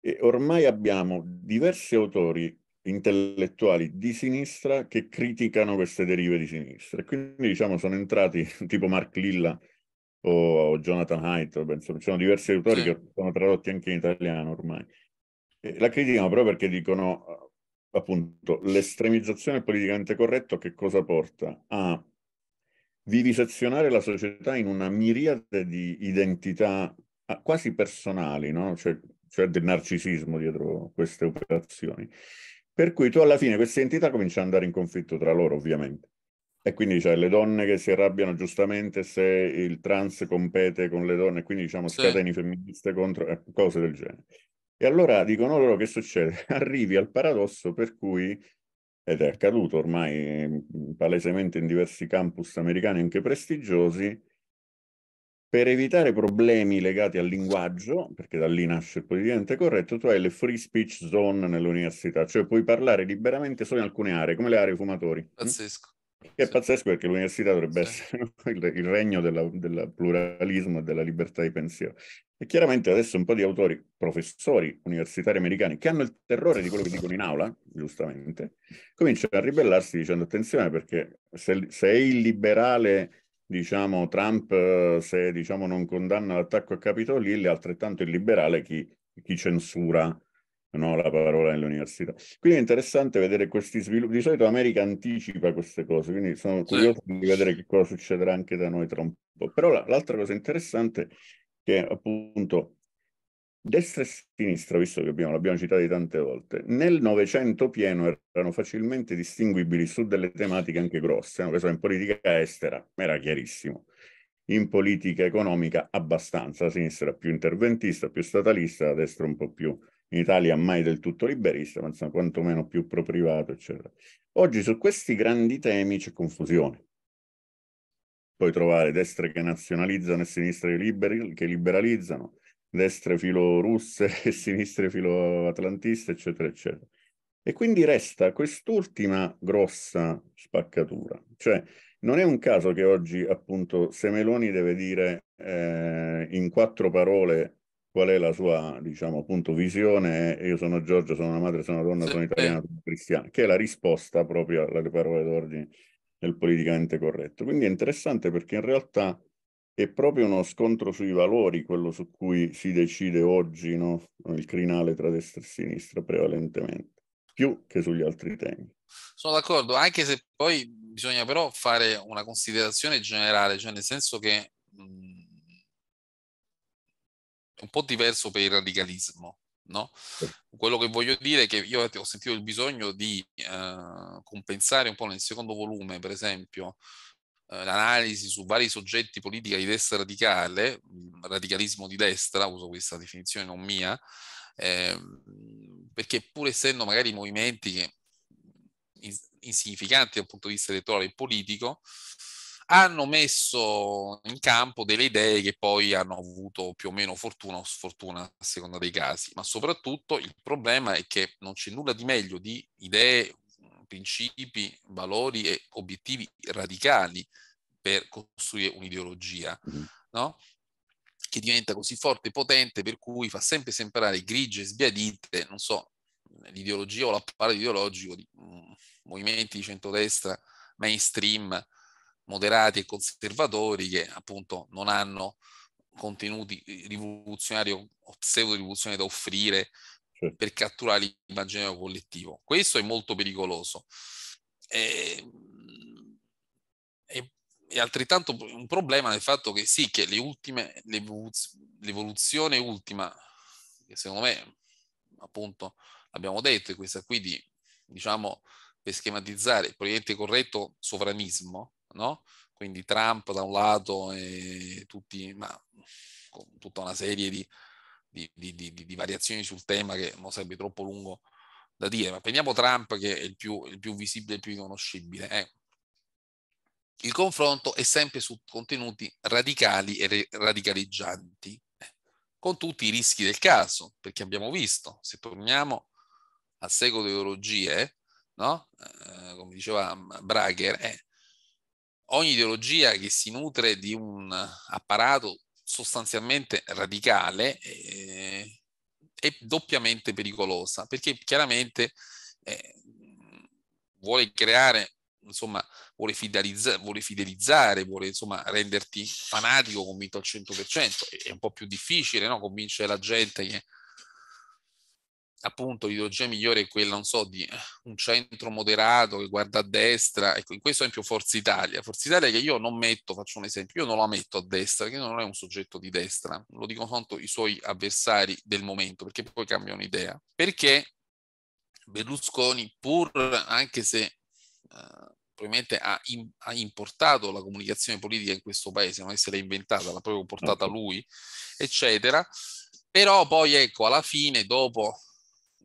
e ormai abbiamo diversi autori intellettuali di sinistra che criticano queste derive di sinistra. E quindi, diciamo, sono entrati, <laughs> tipo Mark Lilla, o, o Jonathan Haidt, insomma, ci sono diversi autori sì. che sono tradotti anche in italiano ormai. La criticano proprio perché dicono eh, appunto l'estremizzazione politicamente corretto che cosa porta? A vivisezionare la società in una miriade di identità ah, quasi personali, no? cioè, cioè del narcisismo dietro queste operazioni. Per cui tu alla fine queste entità cominciano ad andare in conflitto tra loro, ovviamente. E quindi c'è cioè, le donne che si arrabbiano giustamente se il trans compete con le donne, quindi diciamo sì. scateni femministe contro eh, cose del genere. E allora dicono loro che succede? <laughs> Arrivi al paradosso per cui, ed è accaduto ormai mm, palesemente in diversi campus americani anche prestigiosi, per evitare problemi legati al linguaggio, perché da lì nasce il politicamente corretto, tu hai le free speech zone nell'università, cioè puoi parlare liberamente solo in alcune aree, come le aree fumatori. Mm? Pazzesco. Che è pazzesco perché l'università dovrebbe sì. essere il, regno del pluralismo e della libertà di pensiero. E chiaramente adesso un po' di autori, professori universitari americani, che hanno il terrore di quello che dicono in aula, giustamente, cominciano a ribellarsi dicendo attenzione perché se, se è il liberale diciamo, Trump, se diciamo, non condanna l'attacco a Capitol Hill, è altrettanto illiberale chi, chi censura non ho la parola nell'università. Quindi è interessante vedere questi sviluppi. Di solito l'America anticipa queste cose, quindi sono curioso sì. di vedere che cosa succederà anche da noi tra un po'. Però l'altra cosa interessante è che appunto destra e sinistra, visto che abbiamo, l'abbiamo citato tante volte, nel Novecento pieno erano facilmente distinguibili su delle tematiche anche grosse, no? in politica estera era chiarissimo, in politica economica abbastanza, la sinistra più interventista, più statalista, la destra un po' più in Italia mai del tutto liberista, ma insomma, quantomeno più pro-privato, eccetera. Oggi su questi grandi temi c'è confusione. Puoi trovare destre che nazionalizzano e sinistre che liberalizzano, destre filo-russe <laughs> e sinistre filo-atlantiste, eccetera, eccetera. E quindi resta quest'ultima grossa spaccatura. Cioè, non è un caso che oggi, appunto, se Meloni deve dire eh, in quattro parole qual è la sua, diciamo, appunto, visione. Io sono Giorgio, sono una madre, sono una donna, sono italiana, sono cristiana, che è la risposta proprio alle parole d'ordine del politicamente corretto. Quindi è interessante perché in realtà è proprio uno scontro sui valori quello su cui si decide oggi no? il crinale tra destra e sinistra prevalentemente, più che sugli altri temi. Sono d'accordo, anche se poi bisogna però fare una considerazione generale, cioè nel senso che mh, un po' diverso per il radicalismo. No? Quello che voglio dire è che io ho sentito il bisogno di eh, compensare un po' nel secondo volume, per esempio, eh, l'analisi su vari soggetti politica di destra radicale, mm, radicalismo di destra, uso questa definizione non mia, eh, perché pur essendo magari movimenti che, mm, insignificanti dal punto di vista elettorale e politico, hanno messo in campo delle idee che poi hanno avuto più o meno fortuna o sfortuna a seconda dei casi, ma soprattutto il problema è che non c'è nulla di meglio di idee, principi, valori e obiettivi radicali per costruire un'ideologia, mm-hmm. no? che diventa così forte e potente per cui fa sempre sembrare grigie e sbiadite, non so, l'ideologia o l'apparato ideologico di um, movimenti di centrodestra mainstream moderati e conservatori che appunto non hanno contenuti rivoluzionari o pseudo-rivoluzionari da offrire sì. per catturare l'immaginario collettivo. Questo è molto pericoloso. È, è, è, altrettanto un problema nel fatto che sì, che le ultime, l'evoluzione ultima, che secondo me appunto abbiamo detto, è questa qui di, diciamo, per schematizzare il proiettile corretto sovranismo, no? Quindi Trump da un lato e tutti, ma con tutta una serie di, di, di, di variazioni sul tema che non sarebbe troppo lungo da dire, ma prendiamo Trump che è il più, il più visibile, il più riconoscibile. Eh. Il confronto è sempre su contenuti radicali e re, radicaleggianti, eh. con tutti i rischi del caso, perché abbiamo visto, se torniamo al secolo delle ideologie, no? eh, come diceva Brager, eh, ogni ideologia che si nutre di un apparato sostanzialmente radicale eh, è doppiamente pericolosa perché chiaramente eh, vuole creare insomma vuole, fidelizza, vuole fidelizzare vuole insomma renderti fanatico convinto al 100% è un po' più difficile no? convincere la gente che appunto l'ideologia migliore è quella, non so, di eh, un centro moderato che guarda a destra, ecco, in questo esempio Forza Italia, Forza Italia che io non metto, faccio un esempio, io non la metto a destra, che non è un soggetto di destra, lo dicono soltanto i suoi avversari del momento, perché poi cambiano idea, perché Berlusconi, pur anche se eh, probabilmente ha, in, ha, importato la comunicazione politica in questo paese, non è se l'ha inventata, l'ha proprio portata certo. lui, eccetera, però poi ecco, alla fine, dopo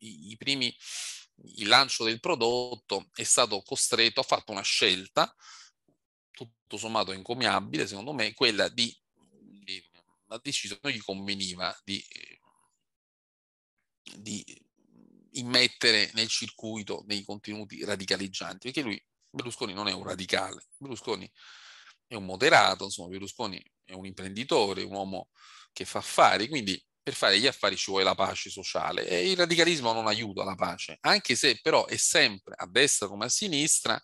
i, primi, il lancio del prodotto è stato costretto, ha fatto una scelta, tutto sommato incomiabile, secondo me, quella di, di ha deciso non gli conveniva di, di immettere nel circuito dei contenuti radicaleggianti, perché lui, Berlusconi non è un radicale, Berlusconi è un moderato, insomma Berlusconi è un imprenditore, un uomo che fa affari, quindi per fare gli affari ci vuole la pace sociale e il radicalismo non aiuta la pace, anche se però è sempre, a destra come a sinistra,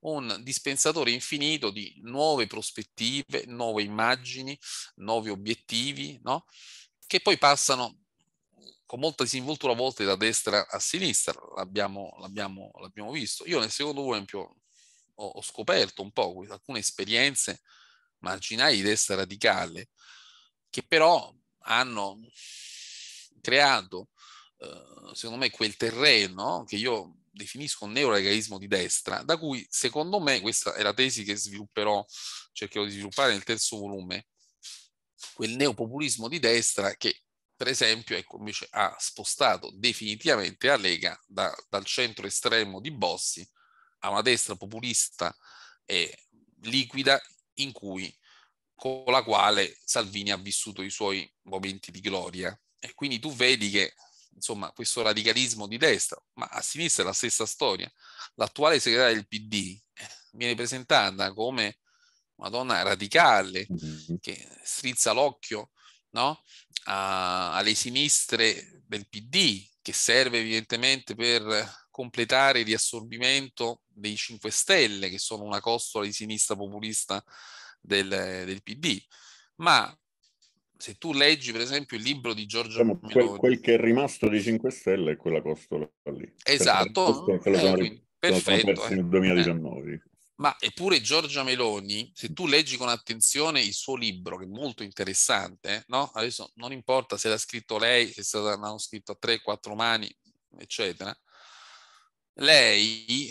un dispensatore infinito di nuove prospettive, nuove immagini, nuovi obiettivi, no? che poi passano con molta disinvoltura a volte da destra a sinistra, l'abbiamo, l'abbiamo, l'abbiamo visto. Io nel secondo esempio ho, ho, scoperto un po' alcune esperienze marginali di destra radicale, che però hanno creato, eh, secondo me, quel terreno che io definisco un neolegalismo di destra, da cui, secondo me, questa è la tesi che svilupperò, cercherò di sviluppare nel terzo volume, quel neopopulismo di destra che per esempio, ecco, invece ha spostato definitivamente la Lega da, dal centro estremo di Bossi a una destra populista e liquida in cui con la quale Salvini ha vissuto i suoi momenti di gloria. E quindi tu vedi che insomma, questo radicalismo di destra, ma a sinistra è la stessa storia. L'attuale segretaria del PD eh, viene presentata come una donna radicale mm-hmm. che strizza l'occhio no? a, alle sinistre del PD, che serve evidentemente per completare il riassorbimento dei 5 Stelle, che sono una costola di sinistra populista del, del PD, ma se tu leggi per esempio il libro di Giorgio diciamo, Meloni... quel, quel, che è rimasto dei 5 Stelle è quella costola lì. Cioè, esatto, eh, quindi, perfetto. Sono eh. 2019. Eh. Ma eppure Giorgia Meloni, se tu leggi con attenzione il suo libro, che è molto interessante, eh, no? adesso non importa se l'ha scritto lei, se è stato scritto a 3-4 mani, eccetera, lei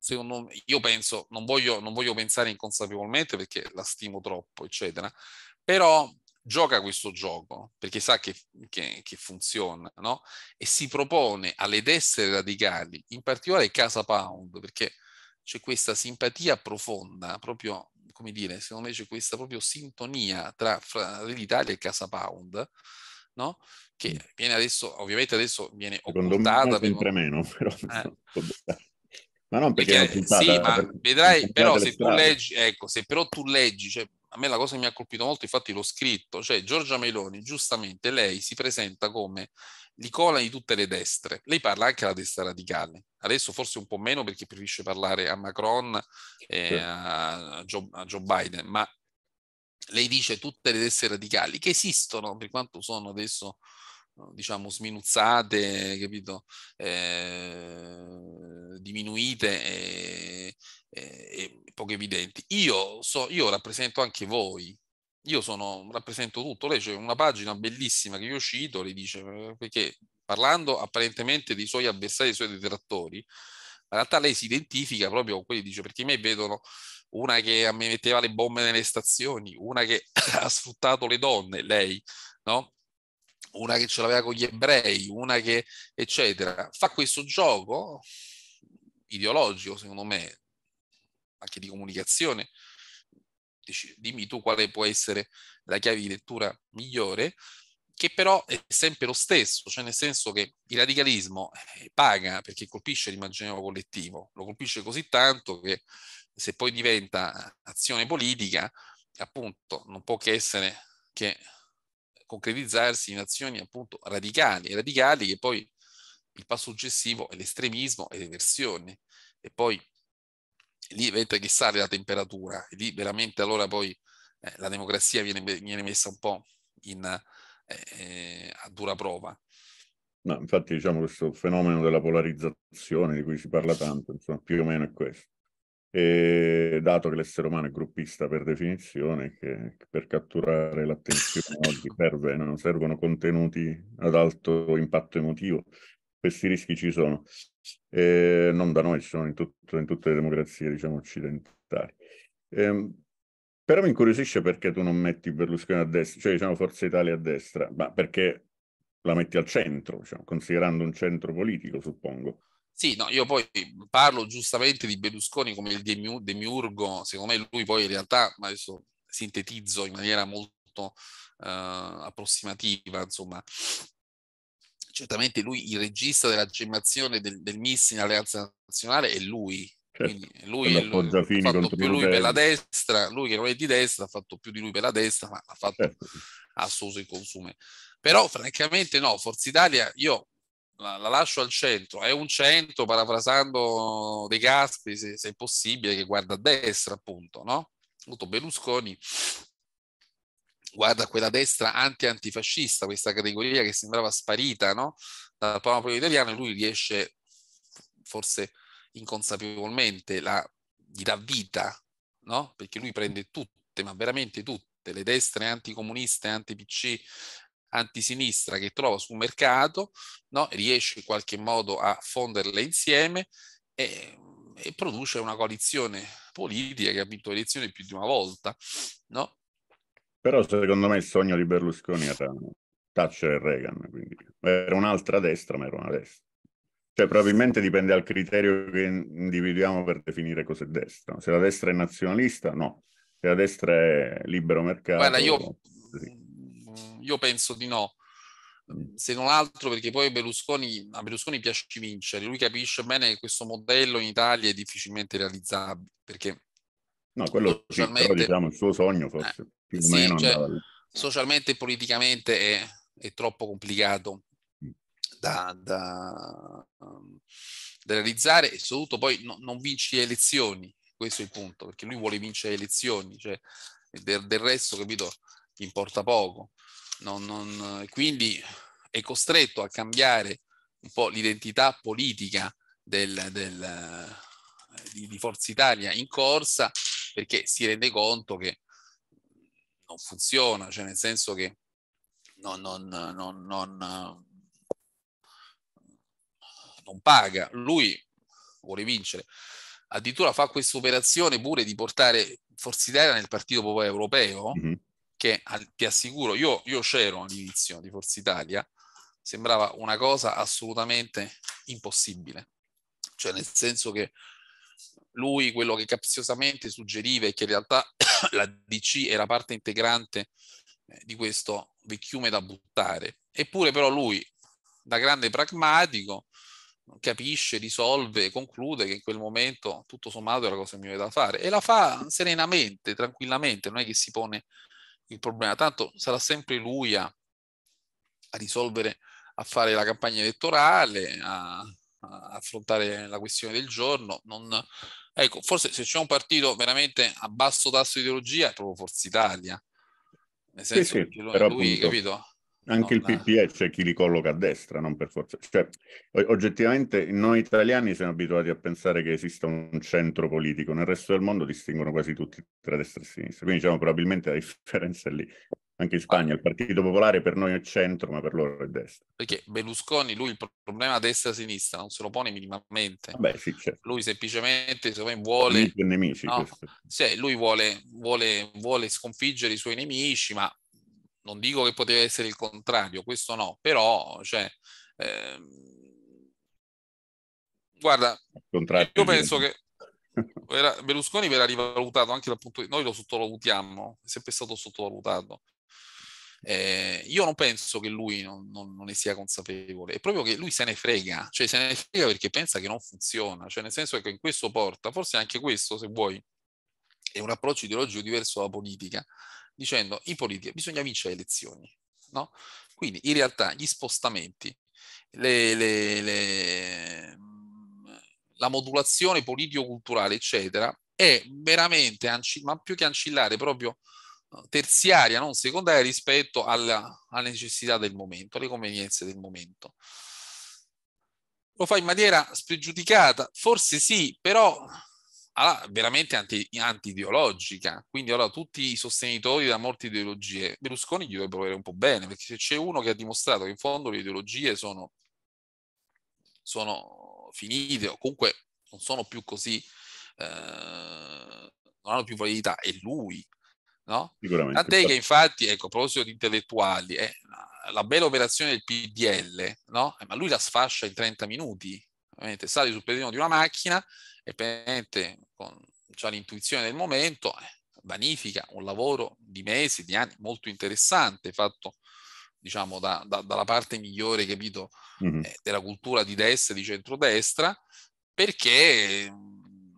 secondo me, io penso, non voglio, non voglio pensare inconsapevolmente perché la stimo troppo, eccetera, però gioca questo gioco perché sa che, che, che funziona no? e si propone alle destre radicali, in particolare Casa Pound, perché c'è questa simpatia profonda, proprio come dire, secondo me c'è questa proprio sintonia tra Fratelli d'Italia e Casa Pound, no? che viene adesso, ovviamente adesso viene occultata. Secondo me sempre per... meno, però... Eh. <laughs> Ma non perché, perché non puntata, sì, ma per, vedrai, però se strade. tu leggi, ecco, se però tu leggi, cioè, a me la cosa che mi ha colpito molto, infatti l'ho scritto, cioè Giorgia Meloni, giustamente lei si presenta come l'icona di tutte le destre. Lei parla anche alla destra radicale, adesso forse un po' meno perché preferisce parlare a Macron e sì. a, Joe, a Joe Biden, ma lei dice tutte le destre radicali che esistono, per quanto sono adesso diciamo sminuzzate, capito, eh, diminuite e, e, e, poco evidenti. Io, so, io rappresento anche voi, io sono, rappresento tutto, lei c'è una pagina bellissima che io cito, le dice, eh, perché parlando apparentemente dei suoi avversari, dei suoi detrattori, in realtà lei si identifica proprio con quelli, dice, perché me vedono una che a me metteva le bombe nelle stazioni, una che <laughs> ha sfruttato le donne, lei, no? una che ce l'aveva con gli ebrei, una che eccetera, fa questo gioco ideologico, secondo me, anche di comunicazione. Dici, dimmi tu quale può essere la chiave di lettura migliore, che però è sempre lo stesso, cioè nel senso che il radicalismo eh, paga perché colpisce l'immaginario collettivo, lo colpisce così tanto che se poi diventa azione politica, appunto, non può che essere che concretizzarsi in azioni appunto radicali, radicali che poi il passo successivo è l'estremismo e le versioni e poi lì vedete che sale la temperatura e lì veramente allora poi eh, la democrazia viene, viene, messa un po' in, eh, a dura prova. No, infatti diciamo questo fenomeno della polarizzazione di cui si parla tanto, insomma, più o meno è questo. E dato che l'essere umano è gruppista per definizione, che per catturare l'attenzione <laughs> oggi serve, non servono contenuti ad alto impatto emotivo, questi rischi ci sono. Eh, non da noi, ci sono in, tutto, in, tutte le democrazie, diciamo, occidentali. Eh, però mi incuriosisce perché tu non metti Berlusconi a destra, cioè diciamo Forza Italia a destra, ma perché la metti al centro, diciamo, considerando un centro politico, suppongo. Sì, no, io poi parlo giustamente di Berlusconi come il demiur- demiurgo, secondo me lui poi in realtà, ma adesso sintetizzo in maniera molto eh, approssimativa, insomma, certamente lui il regista della gemmazione del, del MIS in Alleanza Nazionale è lui, certo. quindi lui ha fatto più lui per la destra, lui che non è di destra ha fatto più di lui per la destra, ma ha fatto certo. a suo consumo. Però francamente no, Forza Italia, io la, la, lascio al centro, è un centro, parafrasando De Gasperi, se, se, è possibile, che guarda a destra, appunto, no? Molto Berlusconi guarda quella destra anti-antifascista, questa categoria che sembrava sparita, no? Dal panorama politico italiano, e lui riesce, forse inconsapevolmente, la, gli dà vita, no? Perché lui prende tutte, ma veramente tutte, le destre anticomuniste, anti-PC, antisinistra che trova sul mercato, no? riesce in qualche modo a fonderle insieme e, e, produce una coalizione politica che ha vinto le elezioni più di una volta. No? Però secondo me il sogno di Berlusconi era Thatcher e Reagan, quindi era un'altra destra, ma era una destra. Cioè, probabilmente dipende dal criterio che individuiamo per definire cos'è destra. Se la destra è nazionalista, no. Se la destra è libero mercato... Guarda, io sì. Io penso di no. Ehm, se non altro perché poi Berlusconi, a Berlusconi piace vincere, lui capisce bene che questo modello in Italia è difficilmente realizzabile, perché No, quello sì, però, diciamo il suo sogno forse. Eh, più sì, meno cioè, Socialmente e politicamente è, è troppo complicato mm. da, da, da, realizzare e soprattutto poi no, non vinci le elezioni, questo è il punto, perché lui vuole vincere le elezioni, cioè, del, del, resto, capito, importa poco non, non, eh, quindi è costretto a cambiare un po' l'identità politica del, del, eh, di, di Forza Italia in corsa perché si rende conto che non funziona, cioè nel senso che non, non, non, non eh, paga. Lui vuole vincere. Addirittura fa questa operazione pure di portare Forza Italia nel Partito Popolare Europeo, mm-hmm che al, ti assicuro, io, io c'ero all'inizio di Forza Italia, sembrava una cosa assolutamente impossibile, cioè nel senso che lui quello che capziosamente suggeriva è che in realtà <coughs> la DC era parte integrante eh, di questo vecchiume da buttare, eppure però lui, da grande pragmatico, capisce, risolve, conclude che in quel momento tutto sommato è la cosa migliore da fare e la fa serenamente, tranquillamente, non è che si pone il problema, tanto sarà sempre lui a, a risolvere, a fare la campagna elettorale, a, a affrontare la questione del giorno. Non, ecco, forse se c'è un partito veramente a basso tasso di ideologia è proprio Forza Italia. Nel senso sì, sì, che lui, lui capito, anche no, il PPE c'è chi li colloca a destra, non per forza. Cioè, oggettivamente noi italiani siamo abituati a pensare che esista un centro politico, nel resto del mondo distinguono quasi tutti tra destra e sinistra. Quindi diciamo probabilmente la differenza è lì. Anche in Spagna il Partito Popolare per noi è centro, ma per loro è destra. Perché Berlusconi, lui il problema destra-sinistra non se lo pone minimamente. Vabbè, sì, certo. Lui semplicemente se vuole... Nemici, no, sì, lui vuole, vuole, vuole sconfiggere i suoi nemici, ma non dico che poteva essere il contrario, questo no, però cioè, eh, guarda, io penso che Berlusconi verrà rivalutato anche dal punto di noi lo sottovalutiamo, è sempre stato sottovalutato. Eh, io non penso che lui non, non, non, ne sia consapevole, è proprio che lui se ne frega, cioè se ne frega perché pensa che non funziona, cioè nel senso che in questo porta, forse anche questo, se vuoi, è un approccio ideologico diverso alla politica, dicendo i politici, bisogna vincere le elezioni. No? Quindi in realtà gli spostamenti, le, le, le, la modulazione politico-culturale, eccetera, è veramente, ma più che ancillare, proprio eh, terziaria, non secondaria, rispetto alla, alla necessità del momento, alle convenienze del momento. Lo fa in maniera spregiudicata, forse sì, però allora, veramente anti, anti-ideologica. Quindi allora tutti i sostenitori della morte ideologie, Berlusconi gli dovrebbe volere un po' bene, perché se c'è uno che ha dimostrato che in fondo le ideologie sono, sono finite o comunque non sono più così, eh, non hanno più validità, è lui. No? Sicuramente. Tant'è che infatti, ecco, a proposito di intellettuali, eh, la bella operazione del PDL, no? eh, ma lui la sfascia in 30 minuti, ovviamente sali sul pedino di una macchina che prende con già l'intuizione del momento, eh, vanifica un lavoro di mesi, di anni molto interessante fatto diciamo da, da, dalla parte migliore capito mm-hmm. eh, della cultura di destra e di centrodestra perché mm,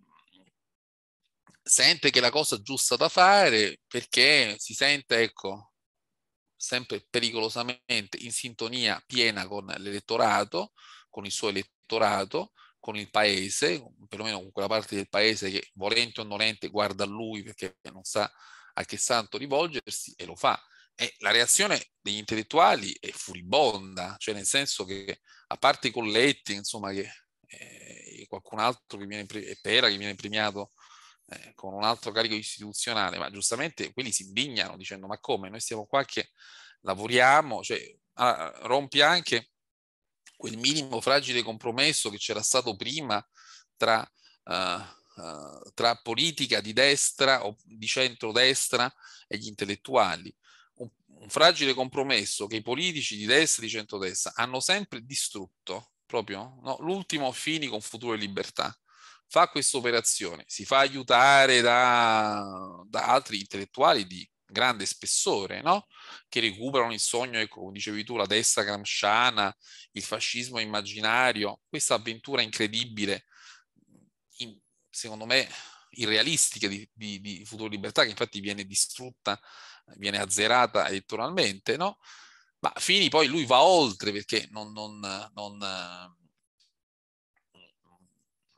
sente che è la cosa giusta da fare perché si sente ecco sempre pericolosamente in sintonia piena con l'elettorato con il suo elettorato con il paese, perlomeno con quella parte del paese che volente o nolente guarda a lui perché non sa a che santo rivolgersi e lo fa. E la reazione degli intellettuali è furibonda, cioè nel senso che a parte i colletti, insomma, che eh, qualcun altro che viene, pre- Pera che viene premiato eh, con un altro carico istituzionale, ma giustamente quelli si indignano dicendo ma come, noi stiamo qua che lavoriamo, cioè, ah, rompi anche quel minimo fragile compromesso che c'era stato prima tra, uh, uh, tra politica di destra o di centrodestra e gli intellettuali. Un, un fragile compromesso che i politici di destra e di centrodestra hanno sempre distrutto, proprio no? l'ultimo Fini con Futuro e Libertà fa questa operazione, si fa aiutare da, da altri intellettuali di, grande spessore, no? che recuperano il sogno, ecco, come dicevi tu, la destra gramsciana, il fascismo immaginario, questa avventura incredibile, in, secondo me irrealistica di, di, di Futuro Libertà, che infatti viene distrutta, viene azzerata elettoralmente, no? ma Fini poi lui va oltre perché non, non, non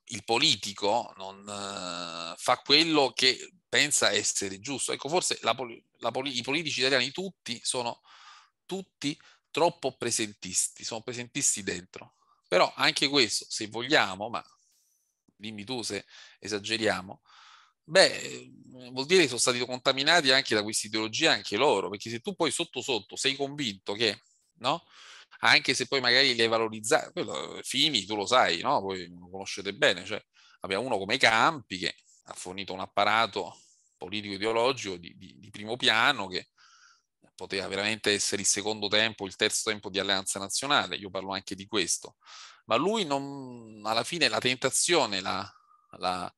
il politico non eh, fa quello che pensa essere giusto. Ecco, forse la, la, i politici italiani tutti sono tutti troppo presentisti, sono presentisti dentro. Però anche questo, se vogliamo, ma dimmi tu se esageriamo, beh, vuol dire che sono stati contaminati anche da questa ideologia anche loro, perché se tu poi sotto sotto sei convinto che, no? Anche se poi magari li hai valorizzati, quello, tu lo sai, no? Poi lo conoscete bene, cioè abbiamo uno come Campi che ha fornito un apparato politico-ideologico di, di, di primo piano che poteva veramente essere il secondo tempo, il terzo tempo di Alleanza Nazionale, io parlo anche di questo, ma lui non, alla fine la tentazione, la, la,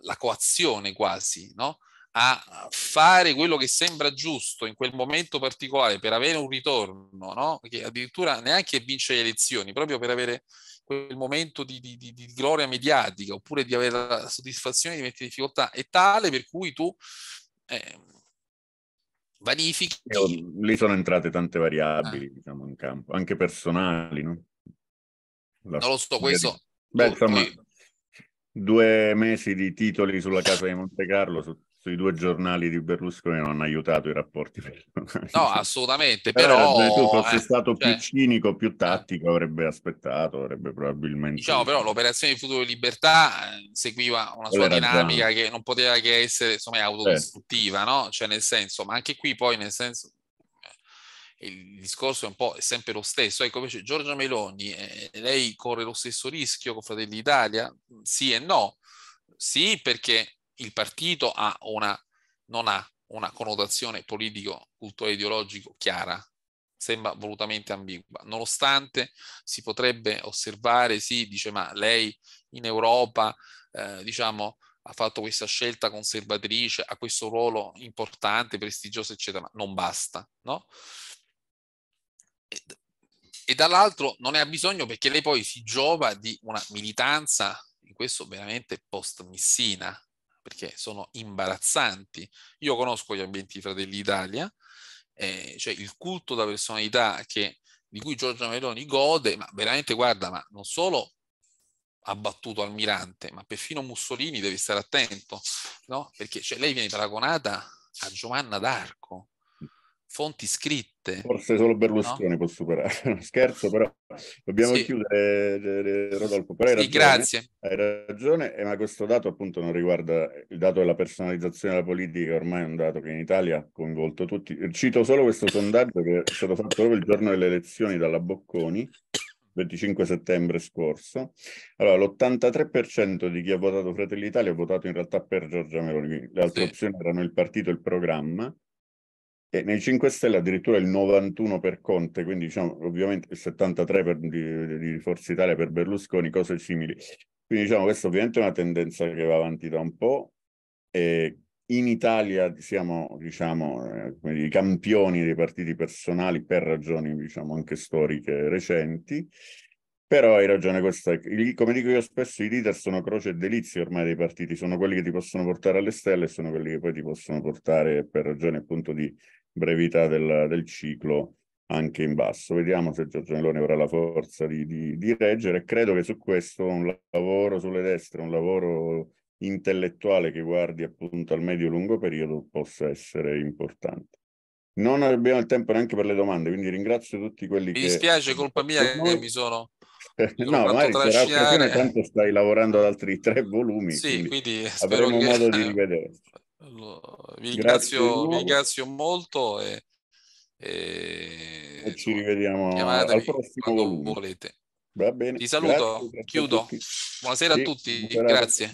la coazione quasi, no? a fare quello che sembra giusto in quel momento particolare per avere un ritorno, no? che addirittura neanche vince le elezioni, proprio per avere quel momento di, di, di, gloria mediatica oppure di avere la soddisfazione di mettere in difficoltà è tale per cui tu eh, vanifichi. Lì sono entrate tante variabili, ah. diciamo, in campo, anche personali, no? La non lo so, questo... Beh, insomma, due mesi di titoli sulla casa di Monte Carlo su questi due giornali di Berlusconi non hanno aiutato i rapporti No, assolutamente, però... però se tu fossi eh, stato cioè... più cinico, più tattico, avrebbe aspettato, avrebbe probabilmente... Diciamo però l'operazione di futuro di libertà eh, seguiva una sua dinamica che non poteva che essere, insomma, certo. autodistruttiva, eh. no? Cioè nel senso, ma anche qui poi nel senso eh, il discorso è un po' è sempre lo stesso. Ecco, invece Giorgia Meloni, eh, eh lei corre lo stesso rischio con Fratelli d'Italia? Sì e no. Sì, perché il partito ha una, non ha una connotazione politico, culturale, ideologico chiara, sembra volutamente ambigua, nonostante si potrebbe osservare, sì, dice, ma lei in Europa, eh, diciamo, ha fatto questa scelta conservatrice, ha questo ruolo importante, prestigioso, eccetera, ma non basta, no? E, e dall'altro non ne ha bisogno perché lei poi si giova di una militanza, in questo veramente post-missina, perché sono imbarazzanti. Io conosco gli ambienti di Fratelli d'Italia, eh, cioè il culto da personalità che, di cui Giorgio Meloni gode, ma veramente guarda, ma non solo ha battuto Almirante, ma perfino Mussolini deve stare attento, no? Perché cioè, lei viene paragonata a Giovanna d'Arco, fonti scritte. Forse solo Berlusconi no? può superare, <laughs> scherzo però dobbiamo sì. chiudere eh, eh, Rodolfo. Però hai sì, ragione, grazie. Hai ragione, eh, ma questo dato appunto non riguarda il dato della personalizzazione della politica, ormai è un dato che in Italia ha coinvolto tutti. Cito solo questo sondaggio che è stato fatto proprio il giorno delle elezioni dalla Bocconi, 25 settembre scorso. Allora, l'83% di chi ha votato Fratelli Italia ha votato in realtà per Giorgia Meloni. Le altre sì. opzioni erano il partito e il programma. E nei 5 Stelle addirittura il 91 per Conte, quindi diciamo ovviamente il 73 per, di, di Forza Italia per Berlusconi, cose simili. Quindi diciamo questa ovviamente è una tendenza che va avanti da un po'. E in Italia siamo diciamo eh, i campioni dei partiti personali per ragioni diciamo anche storiche recenti. Però hai ragione, questa, come dico io spesso, i leader sono croce e delizia ormai dei partiti, sono quelli che ti possono portare alle stelle e sono quelli che poi ti possono portare per ragioni appunto di brevità del, del ciclo anche in basso. Vediamo se Giorgianelloni avrà la forza di, di, di, reggere. Credo che su questo un lavoro sulle destre, un lavoro intellettuale che guardi appunto al medio-lungo periodo possa essere importante. Non abbiamo il tempo neanche per le domande, quindi ringrazio tutti quelli mi che... Mi dispiace, colpa mia che noi... <laughs> mi sono... no, Mari, sarà tanto stai lavorando ad altri tre volumi. Sì, quindi, quindi avremo che... modo di <laughs> rivederci vi ringrazio, vi ringrazio molto e, e, e ci rivediamo al prossimo volume. Volete. Va bene. Ti saluto, chiudo. A Buonasera sì, a tutti, grazie.